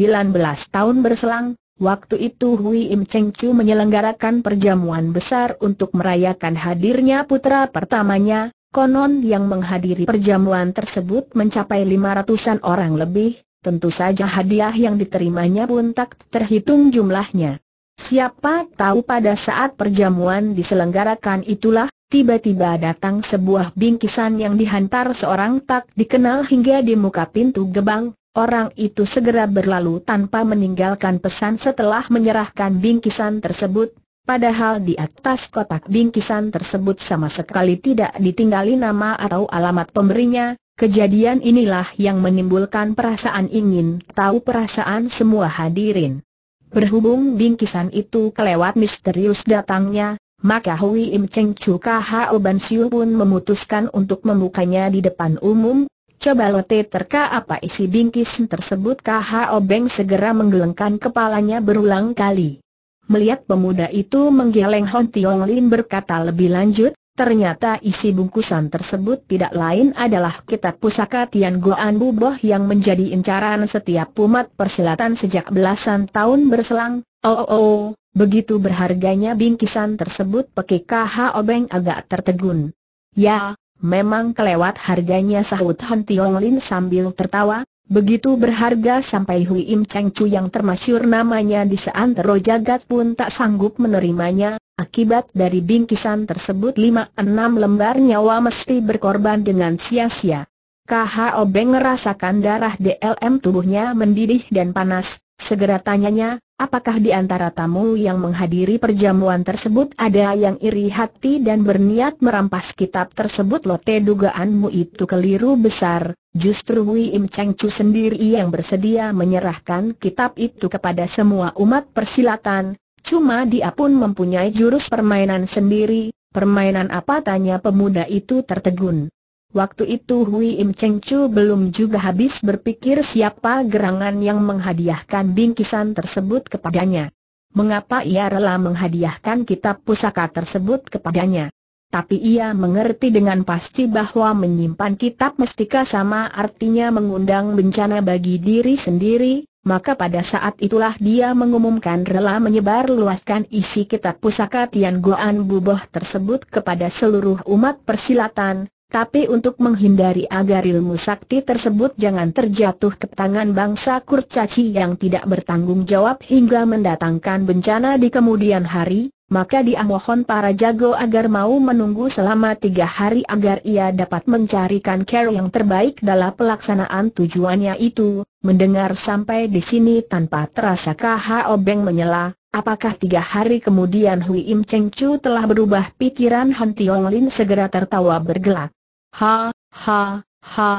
tahun berselang, Waktu itu Hui Im Cheng Chu menyelenggarakan perjamuan besar untuk merayakan hadirnya putra pertamanya, konon yang menghadiri perjamuan tersebut mencapai 500-an orang lebih, tentu saja hadiah yang diterimanya pun tak terhitung jumlahnya. Siapa tahu pada saat perjamuan diselenggarakan itulah, tiba-tiba datang sebuah bingkisan yang dihantar seorang tak dikenal hingga di muka pintu gebang, Orang itu segera berlalu tanpa meninggalkan pesan setelah menyerahkan bingkisan tersebut, padahal di atas kotak bingkisan tersebut sama sekali tidak ditinggali nama atau alamat pemberinya. Kejadian inilah yang menimbulkan perasaan ingin tahu perasaan semua hadirin. Berhubung bingkisan itu kelewat misterius datangnya, maka Hui Im Cheng Chu K.H.O. Ban Siu pun memutuskan untuk membukanya di depan umum. Coba lote terka apa isi bingkisan tersebut K.H.O. Beng segera menggelengkan kepalanya berulang kali. Melihat pemuda itu menggeleng Hon Tiong Lin berkata lebih lanjut, Ternyata isi bungkusan tersebut tidak lain adalah kitab pusaka Tian Goan Buboh yang menjadi incaran setiap umat persilatan sejak belasan tahun berselang. Oh, oh, oh begitu berharganya bingkisan tersebut Peki KH Obeng agak tertegun. Ya, memang kelewat harganya sahut Han Tiong Lin sambil tertawa, Begitu berharga sampai Hui Im Cheng Chu yang termasyur namanya di seantero jagat pun tak sanggup menerimanya, akibat dari bingkisan tersebut lima enam lembar nyawa mesti berkorban dengan sia-sia. KHO Beng merasakan darah DLM tubuhnya mendidih dan panas, Segera tanyanya, apakah di antara tamu yang menghadiri perjamuan tersebut ada yang iri hati dan berniat merampas kitab tersebut lote dugaanmu itu keliru besar, justru Wi Im Cheng Chu sendiri yang bersedia menyerahkan kitab itu kepada semua umat persilatan, cuma dia pun mempunyai jurus permainan sendiri, permainan apa tanya pemuda itu tertegun. Waktu itu Hui Im Cheng Chu belum juga habis berpikir siapa gerangan yang menghadiahkan bingkisan tersebut kepadanya. Mengapa ia rela menghadiahkan kitab pusaka tersebut kepadanya? Tapi ia mengerti dengan pasti bahwa menyimpan kitab mestika sama artinya mengundang bencana bagi diri sendiri, maka pada saat itulah dia mengumumkan rela menyebar luaskan isi kitab pusaka Tian Goan Buboh tersebut kepada seluruh umat persilatan, tapi untuk menghindari agar ilmu sakti tersebut jangan terjatuh ke tangan bangsa kurcaci yang tidak bertanggung jawab hingga mendatangkan bencana di kemudian hari, maka dia mohon para jago agar mau menunggu selama tiga hari agar ia dapat mencarikan care yang terbaik dalam pelaksanaan tujuannya itu. Mendengar sampai di sini tanpa terasa KHO Beng menyela, Apakah tiga hari kemudian Hui Im Cheng Chu telah berubah pikiran Han Tiong Lin segera tertawa bergelak. Ha, ha, ha,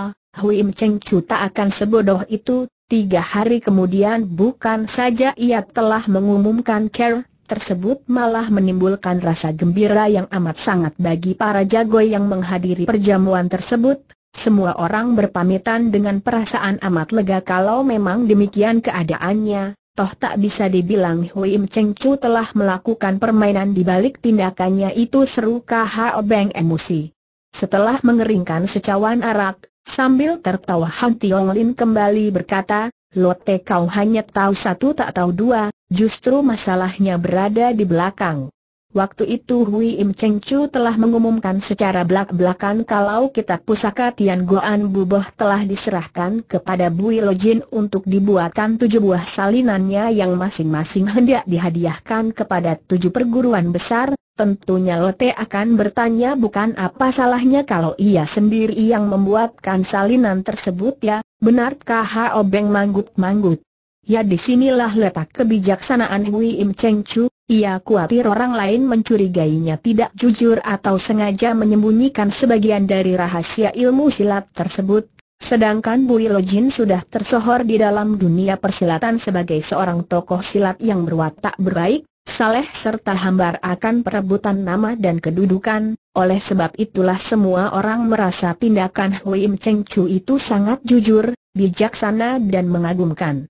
Hui Mcheng Chu tak akan sebodoh itu, tiga hari kemudian bukan saja ia telah mengumumkan care tersebut malah menimbulkan rasa gembira yang amat sangat bagi para jago yang menghadiri perjamuan tersebut. Semua orang berpamitan dengan perasaan amat lega kalau memang demikian keadaannya. Toh tak bisa dibilang Hui Im Cheng Chu telah melakukan permainan di balik tindakannya itu seru KHO Obeng emosi. Setelah mengeringkan secawan arak, sambil tertawa Han Tiong Lin kembali berkata, Lotte kau hanya tahu satu tak tahu dua, justru masalahnya berada di belakang. Waktu itu Hui Im Cheng Chu telah mengumumkan secara belak-belakan kalau kitab pusaka Tian Goan Buboh telah diserahkan kepada Bui Jin untuk dibuatkan tujuh buah salinannya yang masing-masing hendak dihadiahkan kepada tujuh perguruan besar, Tentunya Lote akan bertanya bukan apa salahnya kalau ia sendiri yang membuatkan salinan tersebut ya, benarkah Ha Obeng manggut-manggut? Ya disinilah letak kebijaksanaan Hui Im Cheng Chu, ia khawatir orang lain mencurigainya tidak jujur atau sengaja menyembunyikan sebagian dari rahasia ilmu silat tersebut, sedangkan Bui Jin sudah tersohor di dalam dunia persilatan sebagai seorang tokoh silat yang berwatak berbaik, saleh serta hambar akan perebutan nama dan kedudukan, oleh sebab itulah semua orang merasa tindakan Hui Im Cheng Chu itu sangat jujur, bijaksana dan mengagumkan.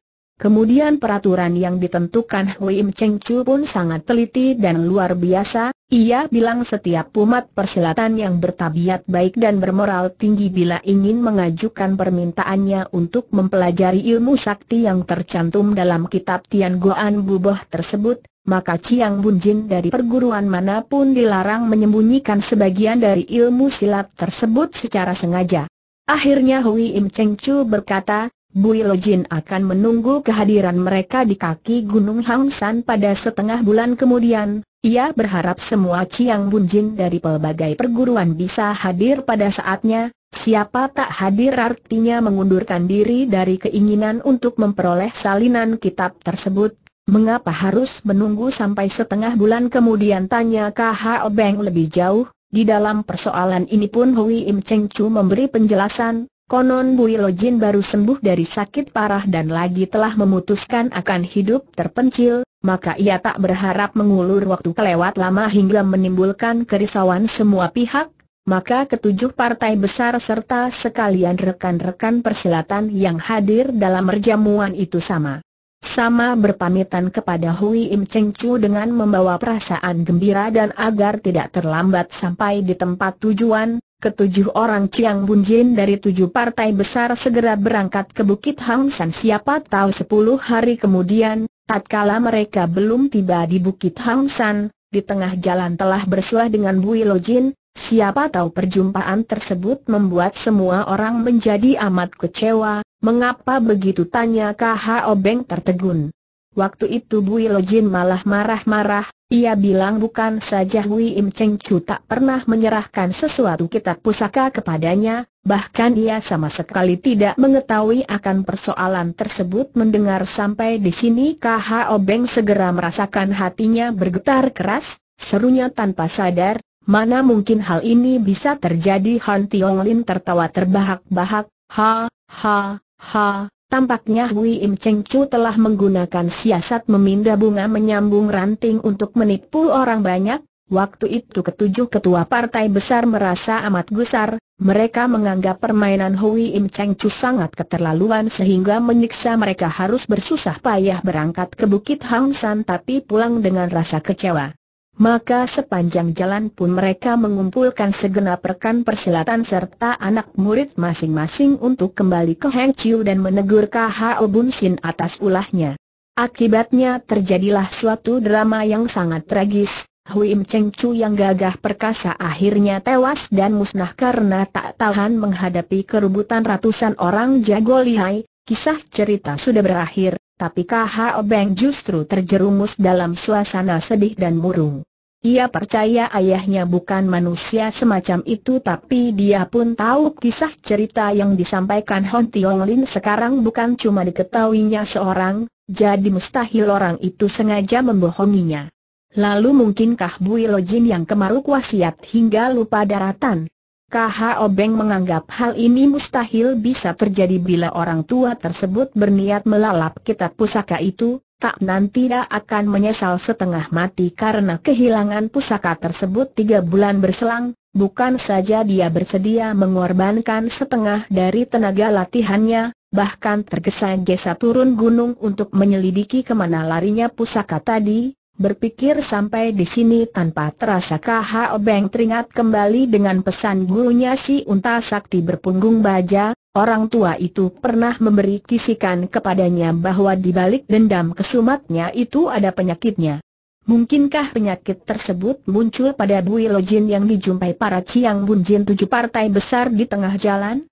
Kemudian peraturan yang ditentukan Hui Im Cheng Chu pun sangat teliti dan luar biasa, ia bilang setiap umat persilatan yang bertabiat baik dan bermoral tinggi bila ingin mengajukan permintaannya untuk mempelajari ilmu sakti yang tercantum dalam kitab Tian Goan Buboh tersebut, maka Chiang Bunjin dari perguruan manapun dilarang menyembunyikan sebagian dari ilmu silat tersebut secara sengaja. Akhirnya Hui Im Cheng Chu berkata, Bui Lojin akan menunggu kehadiran mereka di kaki Gunung Hang San pada setengah bulan kemudian. Ia berharap semua Ciang Bunjin dari pelbagai perguruan bisa hadir pada saatnya. Siapa tak hadir artinya mengundurkan diri dari keinginan untuk memperoleh salinan kitab tersebut. Mengapa harus menunggu sampai setengah bulan kemudian tanya KH Obeng lebih jauh? Di dalam persoalan ini pun Hui Im Cheng Chu memberi penjelasan, Konon Bui Jin baru sembuh dari sakit parah dan lagi telah memutuskan akan hidup terpencil, maka ia tak berharap mengulur waktu kelewat lama hingga menimbulkan kerisauan semua pihak, maka ketujuh partai besar serta sekalian rekan-rekan persilatan yang hadir dalam perjamuan itu sama. Sama berpamitan kepada Hui Im Cheng Chu dengan membawa perasaan gembira dan agar tidak terlambat sampai di tempat tujuan, Ketujuh orang Chiang Bun dari tujuh partai besar segera berangkat ke Bukit Hang San siapa tahu sepuluh hari kemudian, tatkala mereka belum tiba di Bukit Hang San, di tengah jalan telah berselah dengan Bui Lo Jin, siapa tahu perjumpaan tersebut membuat semua orang menjadi amat kecewa, mengapa begitu tanya KHO Beng tertegun. Waktu itu Bui Jin malah marah-marah, ia bilang bukan saja Hui Im Cheng Chu tak pernah menyerahkan sesuatu kitab pusaka kepadanya, bahkan ia sama sekali tidak mengetahui akan persoalan tersebut mendengar sampai di sini KHO Beng segera merasakan hatinya bergetar keras, serunya tanpa sadar, mana mungkin hal ini bisa terjadi Han Tiong Lin tertawa terbahak-bahak, ha, ha, ha, Tampaknya Hui Im Cheng Chu telah menggunakan siasat meminda bunga menyambung ranting untuk menipu orang banyak. Waktu itu ketujuh ketua partai besar merasa amat gusar, mereka menganggap permainan Hui Im Cheng Chu sangat keterlaluan sehingga menyiksa mereka harus bersusah payah berangkat ke Bukit Hang San tapi pulang dengan rasa kecewa. Maka sepanjang jalan pun mereka mengumpulkan segenap rekan persilatan serta anak murid masing-masing untuk kembali ke Heng Chiu dan menegur K.H.O. Bun Sin atas ulahnya. Akibatnya terjadilah suatu drama yang sangat tragis, Huim Cheng Chu yang gagah perkasa akhirnya tewas dan musnah karena tak tahan menghadapi kerubutan ratusan orang jago lihai, kisah cerita sudah berakhir tapi K.H.O. Obeng justru terjerumus dalam suasana sedih dan murung. Ia percaya ayahnya bukan manusia semacam itu tapi dia pun tahu kisah cerita yang disampaikan Hon Tiong Lin sekarang bukan cuma diketahuinya seorang, jadi mustahil orang itu sengaja membohonginya. Lalu mungkinkah Bui Jin yang kemaruk wasiat hingga lupa daratan, KH Obeng menganggap hal ini mustahil bisa terjadi bila orang tua tersebut berniat melalap kitab pusaka itu, tak nanti dia akan menyesal setengah mati karena kehilangan pusaka tersebut tiga bulan berselang, bukan saja dia bersedia mengorbankan setengah dari tenaga latihannya, bahkan tergesa-gesa turun gunung untuk menyelidiki kemana larinya pusaka tadi, Berpikir sampai di sini tanpa terasa KH Obeng teringat kembali dengan pesan gurunya si unta sakti berpunggung baja, orang tua itu pernah memberi kisikan kepadanya bahwa di balik dendam kesumatnya itu ada penyakitnya. Mungkinkah penyakit tersebut muncul pada Bui Lojin yang dijumpai para Ciang Bunjin tujuh partai besar di tengah jalan?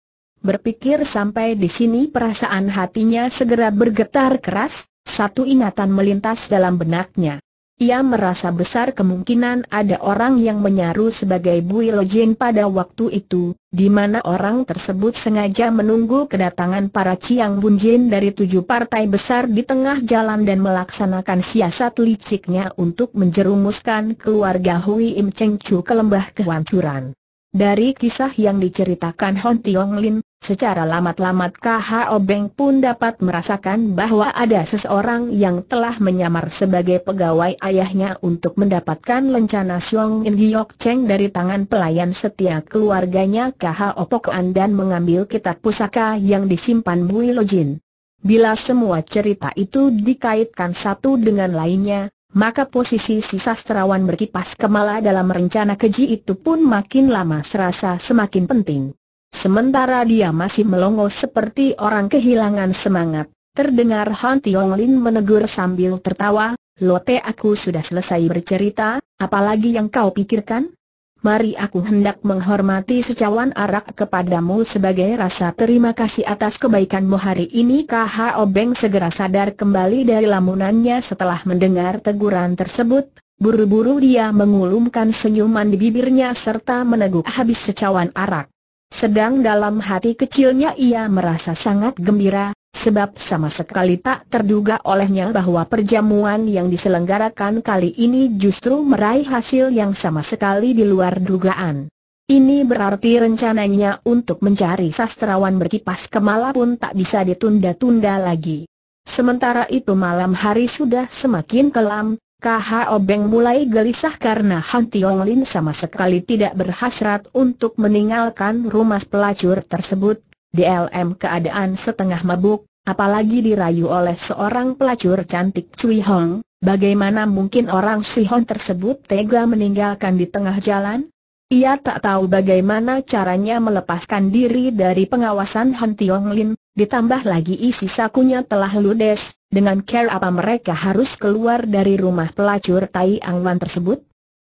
Berpikir sampai di sini perasaan hatinya segera bergetar keras, satu ingatan melintas dalam benaknya. Ia merasa besar kemungkinan ada orang yang menyaru sebagai Bui Lojin pada waktu itu, di mana orang tersebut sengaja menunggu kedatangan para Ciang Bunjin dari tujuh partai besar di tengah jalan dan melaksanakan siasat liciknya untuk menjerumuskan keluarga Hui Im Cheng Chu ke lembah kehancuran. Dari kisah yang diceritakan Hon Tiong Lin, Secara lamat-lamat KH Obeng pun dapat merasakan bahwa ada seseorang yang telah menyamar sebagai pegawai ayahnya untuk mendapatkan lencana Siong In Cheng dari tangan pelayan setia keluarganya KH Opokoan dan mengambil kitab pusaka yang disimpan Bui Jin. Bila semua cerita itu dikaitkan satu dengan lainnya, maka posisi si sastrawan berkipas kemala dalam rencana keji itu pun makin lama serasa semakin penting. Sementara dia masih melongo seperti orang kehilangan semangat, terdengar Han Tiong Lin menegur sambil tertawa, Lote aku sudah selesai bercerita, apalagi yang kau pikirkan? Mari aku hendak menghormati secawan arak kepadamu sebagai rasa terima kasih atas kebaikanmu hari ini KH Obeng segera sadar kembali dari lamunannya setelah mendengar teguran tersebut, buru-buru dia mengulumkan senyuman di bibirnya serta meneguk habis secawan arak. Sedang dalam hati kecilnya ia merasa sangat gembira, sebab sama sekali tak terduga olehnya bahwa perjamuan yang diselenggarakan kali ini justru meraih hasil yang sama sekali di luar dugaan. Ini berarti rencananya untuk mencari sastrawan berkipas kemala pun tak bisa ditunda-tunda lagi. Sementara itu malam hari sudah semakin kelam, KH Obeng mulai gelisah karena Han Tiong Lin sama sekali tidak berhasrat untuk meninggalkan rumah pelacur tersebut, DLM keadaan setengah mabuk, apalagi dirayu oleh seorang pelacur cantik Cui Hong, bagaimana mungkin orang Si Hong tersebut tega meninggalkan di tengah jalan? Ia tak tahu bagaimana caranya melepaskan diri dari pengawasan Han Tiong Lin, Ditambah lagi isi sakunya telah ludes, dengan care apa mereka harus keluar dari rumah pelacur Tai Angwan tersebut?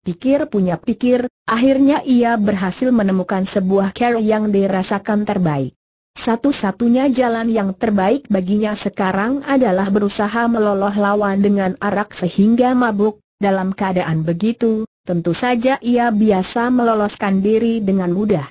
Pikir punya pikir, akhirnya ia berhasil menemukan sebuah care yang dirasakan terbaik. Satu-satunya jalan yang terbaik baginya sekarang adalah berusaha meloloh lawan dengan arak sehingga mabuk. Dalam keadaan begitu, tentu saja ia biasa meloloskan diri dengan mudah.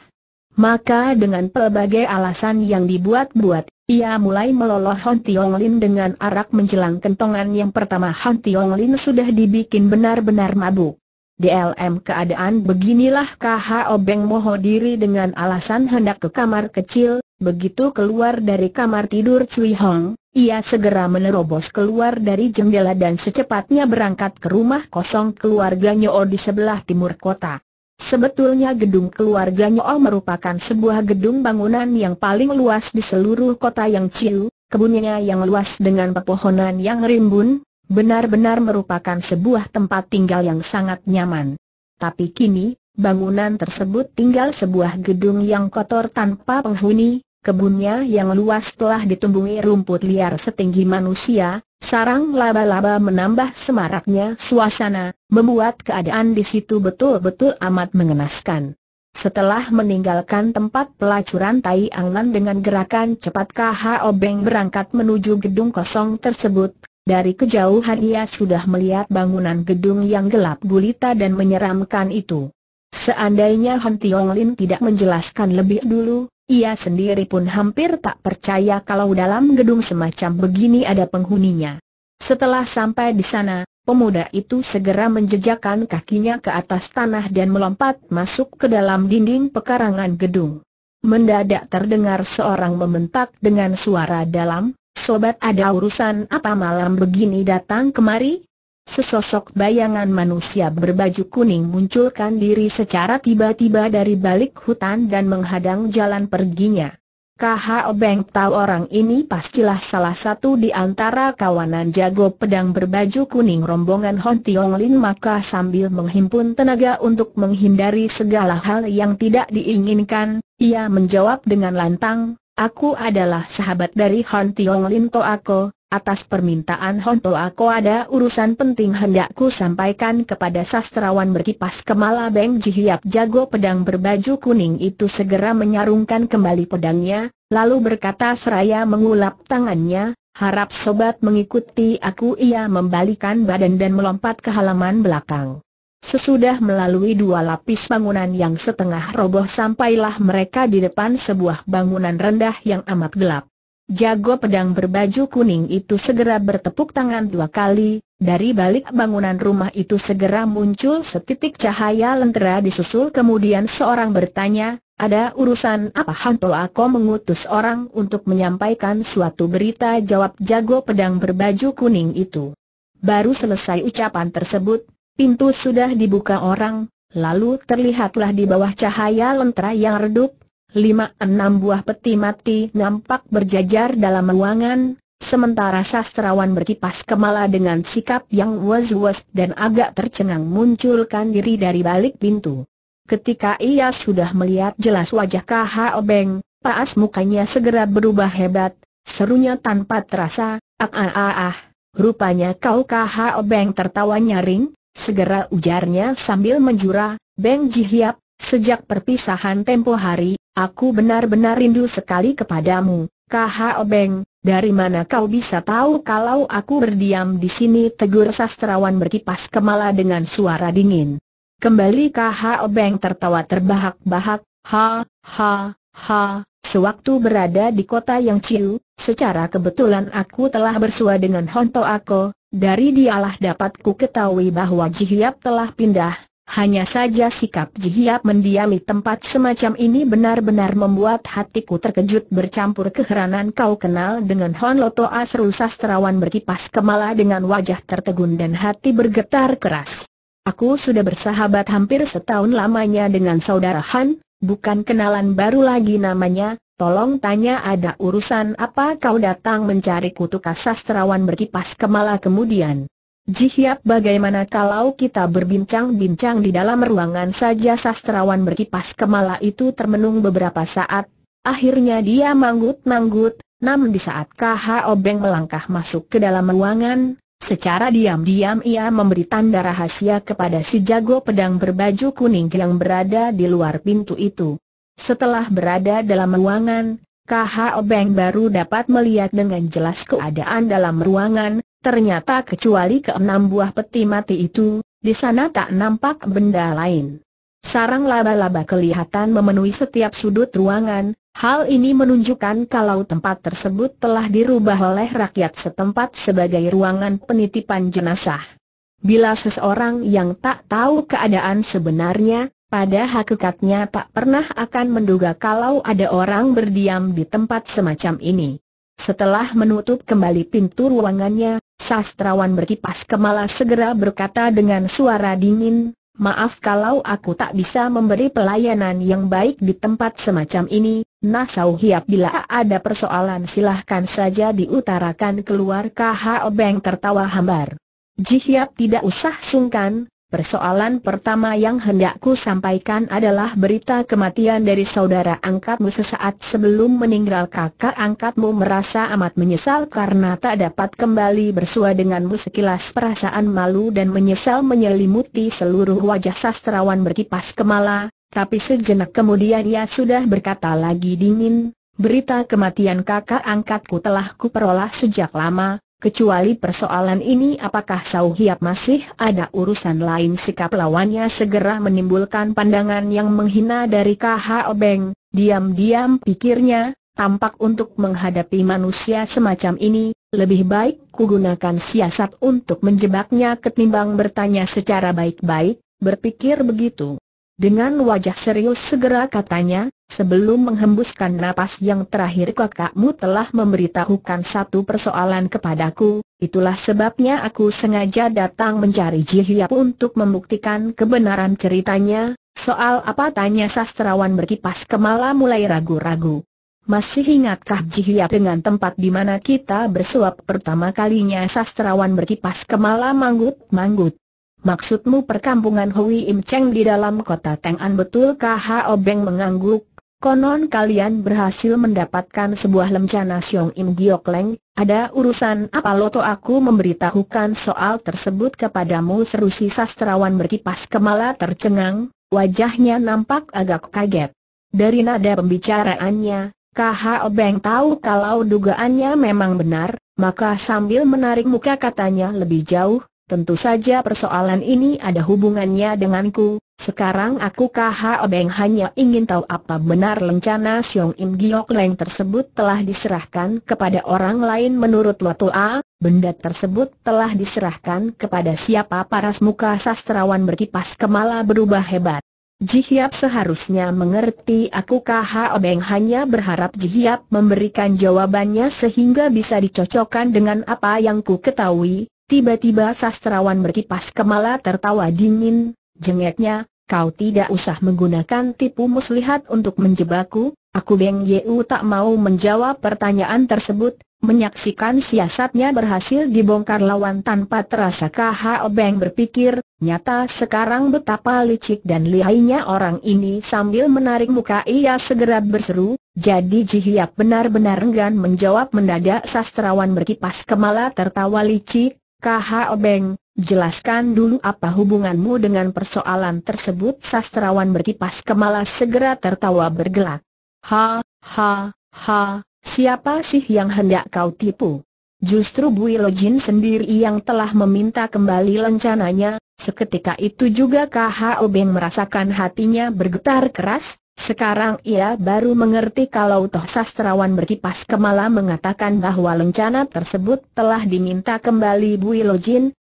Maka dengan pelbagai alasan yang dibuat-buat, ia mulai meloloh Han Tiong Lin dengan arak menjelang kentongan yang pertama Han Tiong Lin sudah dibikin benar-benar mabuk. DLM keadaan beginilah KH Obeng Moho diri dengan alasan hendak ke kamar kecil, begitu keluar dari kamar tidur Cui Hong, ia segera menerobos keluar dari jendela dan secepatnya berangkat ke rumah kosong keluarganya di sebelah timur kota. Sebetulnya gedung keluarga Nyo merupakan sebuah gedung bangunan yang paling luas di seluruh kota yang Ciu, kebunnya yang luas dengan pepohonan yang rimbun, benar-benar merupakan sebuah tempat tinggal yang sangat nyaman. Tapi kini, bangunan tersebut tinggal sebuah gedung yang kotor tanpa penghuni, Kebunnya yang luas telah ditumbuhi rumput liar setinggi manusia, sarang laba-laba menambah semaraknya suasana, membuat keadaan di situ betul-betul amat mengenaskan. Setelah meninggalkan tempat pelacuran Tai Anglan dengan gerakan cepat KH Obeng berangkat menuju gedung kosong tersebut, dari kejauhan ia sudah melihat bangunan gedung yang gelap gulita dan menyeramkan itu. Seandainya Han Tiong Lin tidak menjelaskan lebih dulu, ia sendiri pun hampir tak percaya kalau dalam gedung semacam begini ada penghuninya. Setelah sampai di sana, pemuda itu segera menjejakkan kakinya ke atas tanah dan melompat masuk ke dalam dinding pekarangan gedung. Mendadak terdengar seorang membentak dengan suara dalam, Sobat ada urusan apa malam begini datang kemari? Sesosok bayangan manusia berbaju kuning munculkan diri secara tiba-tiba dari balik hutan dan menghadang jalan perginya. KH Obeng tahu orang ini pastilah salah satu di antara kawanan jago pedang berbaju kuning rombongan Hon Tiong Lin maka sambil menghimpun tenaga untuk menghindari segala hal yang tidak diinginkan, ia menjawab dengan lantang, Aku adalah sahabat dari Hon Tiong Lin Toako, Atas permintaan Honto aku ada urusan penting hendakku sampaikan kepada sastrawan berkipas Kemala Beng Jihiap jago pedang berbaju kuning itu segera menyarungkan kembali pedangnya, lalu berkata seraya mengulap tangannya, harap sobat mengikuti aku ia membalikan badan dan melompat ke halaman belakang. Sesudah melalui dua lapis bangunan yang setengah roboh sampailah mereka di depan sebuah bangunan rendah yang amat gelap. Jago pedang berbaju kuning itu segera bertepuk tangan dua kali, dari balik bangunan rumah itu segera muncul setitik cahaya lentera disusul kemudian seorang bertanya, ada urusan apa Hanto aku mengutus orang untuk menyampaikan suatu berita jawab jago pedang berbaju kuning itu. Baru selesai ucapan tersebut, pintu sudah dibuka orang, lalu terlihatlah di bawah cahaya lentera yang redup, lima enam buah peti mati nampak berjajar dalam ruangan, sementara sastrawan berkipas kemala dengan sikap yang was-was dan agak tercengang munculkan diri dari balik pintu. Ketika ia sudah melihat jelas wajah KH Obeng, paas mukanya segera berubah hebat, serunya tanpa terasa, ah ah ah ah, rupanya kau KH Obeng tertawa nyaring, segera ujarnya sambil menjura, Beng Jihyap, Sejak perpisahan tempo hari, aku benar-benar rindu sekali kepadamu, KH Obeng, dari mana kau bisa tahu kalau aku berdiam di sini? Tegur sastrawan berkipas kemala dengan suara dingin. Kembali KH Obeng tertawa terbahak-bahak, ha, ha, ha, sewaktu berada di kota yang ciu, secara kebetulan aku telah bersua dengan Honto Ako, dari dialah dapat ku ketahui bahwa Jihyap telah pindah, hanya saja sikap Jihiap mendiami tempat semacam ini benar-benar membuat hatiku terkejut bercampur keheranan kau kenal dengan Hon Loto Asru Sastrawan berkipas kemala dengan wajah tertegun dan hati bergetar keras. Aku sudah bersahabat hampir setahun lamanya dengan saudara Han, bukan kenalan baru lagi namanya, tolong tanya ada urusan apa kau datang mencari kutuka sastrawan berkipas kemala kemudian. Jihyap bagaimana kalau kita berbincang-bincang di dalam ruangan saja sastrawan berkipas kemala itu termenung beberapa saat, akhirnya dia manggut-manggut, namun di saat KH Obeng melangkah masuk ke dalam ruangan, secara diam-diam ia memberi tanda rahasia kepada si jago pedang berbaju kuning yang berada di luar pintu itu. Setelah berada dalam ruangan, KHO Obeng baru dapat melihat dengan jelas keadaan dalam ruangan, ternyata kecuali keenam buah peti mati itu, di sana tak nampak benda lain. Sarang laba-laba kelihatan memenuhi setiap sudut ruangan, hal ini menunjukkan kalau tempat tersebut telah dirubah oleh rakyat setempat sebagai ruangan penitipan jenazah. Bila seseorang yang tak tahu keadaan sebenarnya, pada hakikatnya tak pernah akan menduga kalau ada orang berdiam di tempat semacam ini. Setelah menutup kembali pintu ruangannya, sastrawan berkipas kemala segera berkata dengan suara dingin, Maaf kalau aku tak bisa memberi pelayanan yang baik di tempat semacam ini, nah Hiap bila ada persoalan silahkan saja diutarakan keluar KHO Beng tertawa hambar. Jihyap tidak usah sungkan, Persoalan pertama yang hendakku sampaikan adalah berita kematian dari saudara angkatmu sesaat sebelum meninggal kakak angkatmu merasa amat menyesal karena tak dapat kembali bersua denganmu sekilas perasaan malu dan menyesal menyelimuti seluruh wajah sastrawan berkipas kemala, tapi sejenak kemudian ia sudah berkata lagi dingin, berita kematian kakak angkatku telah kuperoleh sejak lama, Kecuali persoalan ini apakah Sau Hiap masih ada urusan lain sikap lawannya segera menimbulkan pandangan yang menghina dari KH Obeng, diam-diam pikirnya, tampak untuk menghadapi manusia semacam ini, lebih baik kugunakan siasat untuk menjebaknya ketimbang bertanya secara baik-baik, berpikir begitu. Dengan wajah serius segera katanya, Sebelum menghembuskan napas yang terakhir kakakmu telah memberitahukan satu persoalan kepadaku, itulah sebabnya aku sengaja datang mencari Jihyap untuk membuktikan kebenaran ceritanya, soal apa tanya sastrawan berkipas kemala mulai ragu-ragu. Masih ingatkah Jihyap dengan tempat di mana kita bersuap pertama kalinya sastrawan berkipas kemala manggut-manggut? Maksudmu perkampungan Hui Im Cheng di dalam kota Teng An betulkah Hao Beng mengangguk? Konon kalian berhasil mendapatkan sebuah lencana Siong Im Giok Leng, ada urusan apa loto aku memberitahukan soal tersebut kepadamu seru si sastrawan berkipas kemala tercengang, wajahnya nampak agak kaget. Dari nada pembicaraannya, KH Obeng tahu kalau dugaannya memang benar, maka sambil menarik muka katanya lebih jauh, Tentu saja persoalan ini ada hubungannya denganku, sekarang aku KH Obeng hanya ingin tahu apa benar rencana Siong Im Giok Leng tersebut telah diserahkan kepada orang lain menurut Lotu A, benda tersebut telah diserahkan kepada siapa paras muka sastrawan berkipas kemala berubah hebat. Jihyap seharusnya mengerti aku KH Obeng hanya berharap Jihyap memberikan jawabannya sehingga bisa dicocokkan dengan apa yang ku ketahui, Tiba-tiba sastrawan berkipas kemala tertawa dingin, jengeknya, kau tidak usah menggunakan tipu muslihat untuk menjebakku, aku Beng Yeu tak mau menjawab pertanyaan tersebut, menyaksikan siasatnya berhasil dibongkar lawan tanpa terasa KH Beng berpikir, nyata sekarang betapa licik dan lihainya orang ini sambil menarik muka ia segera berseru, jadi Ji Hyak benar-benar enggan menjawab mendadak sastrawan berkipas kemala tertawa licik, KH Obeng, jelaskan dulu apa hubunganmu dengan persoalan tersebut sastrawan berkipas kemala segera tertawa bergelak. Ha, ha, ha, siapa sih yang hendak kau tipu? Justru Bui Lojin sendiri yang telah meminta kembali lencananya, seketika itu juga KH Obeng merasakan hatinya bergetar keras, sekarang ia baru mengerti kalau toh sastrawan berkipas kemala mengatakan bahwa lencana tersebut telah diminta kembali Bui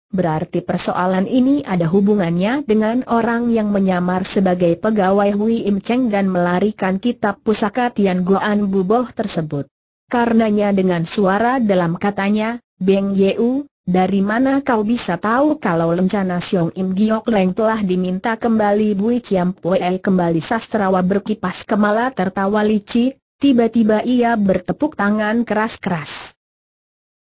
berarti persoalan ini ada hubungannya dengan orang yang menyamar sebagai pegawai Hui Im Cheng dan melarikan kitab pusaka Tian guan Buboh tersebut. Karenanya dengan suara dalam katanya, Beng Yeu, dari mana kau bisa tahu kalau lencana Siung Im Giok Leng telah diminta kembali Bui Kiam Pue kembali sastrawa berkipas kemala tertawa licik, tiba-tiba ia bertepuk tangan keras-keras.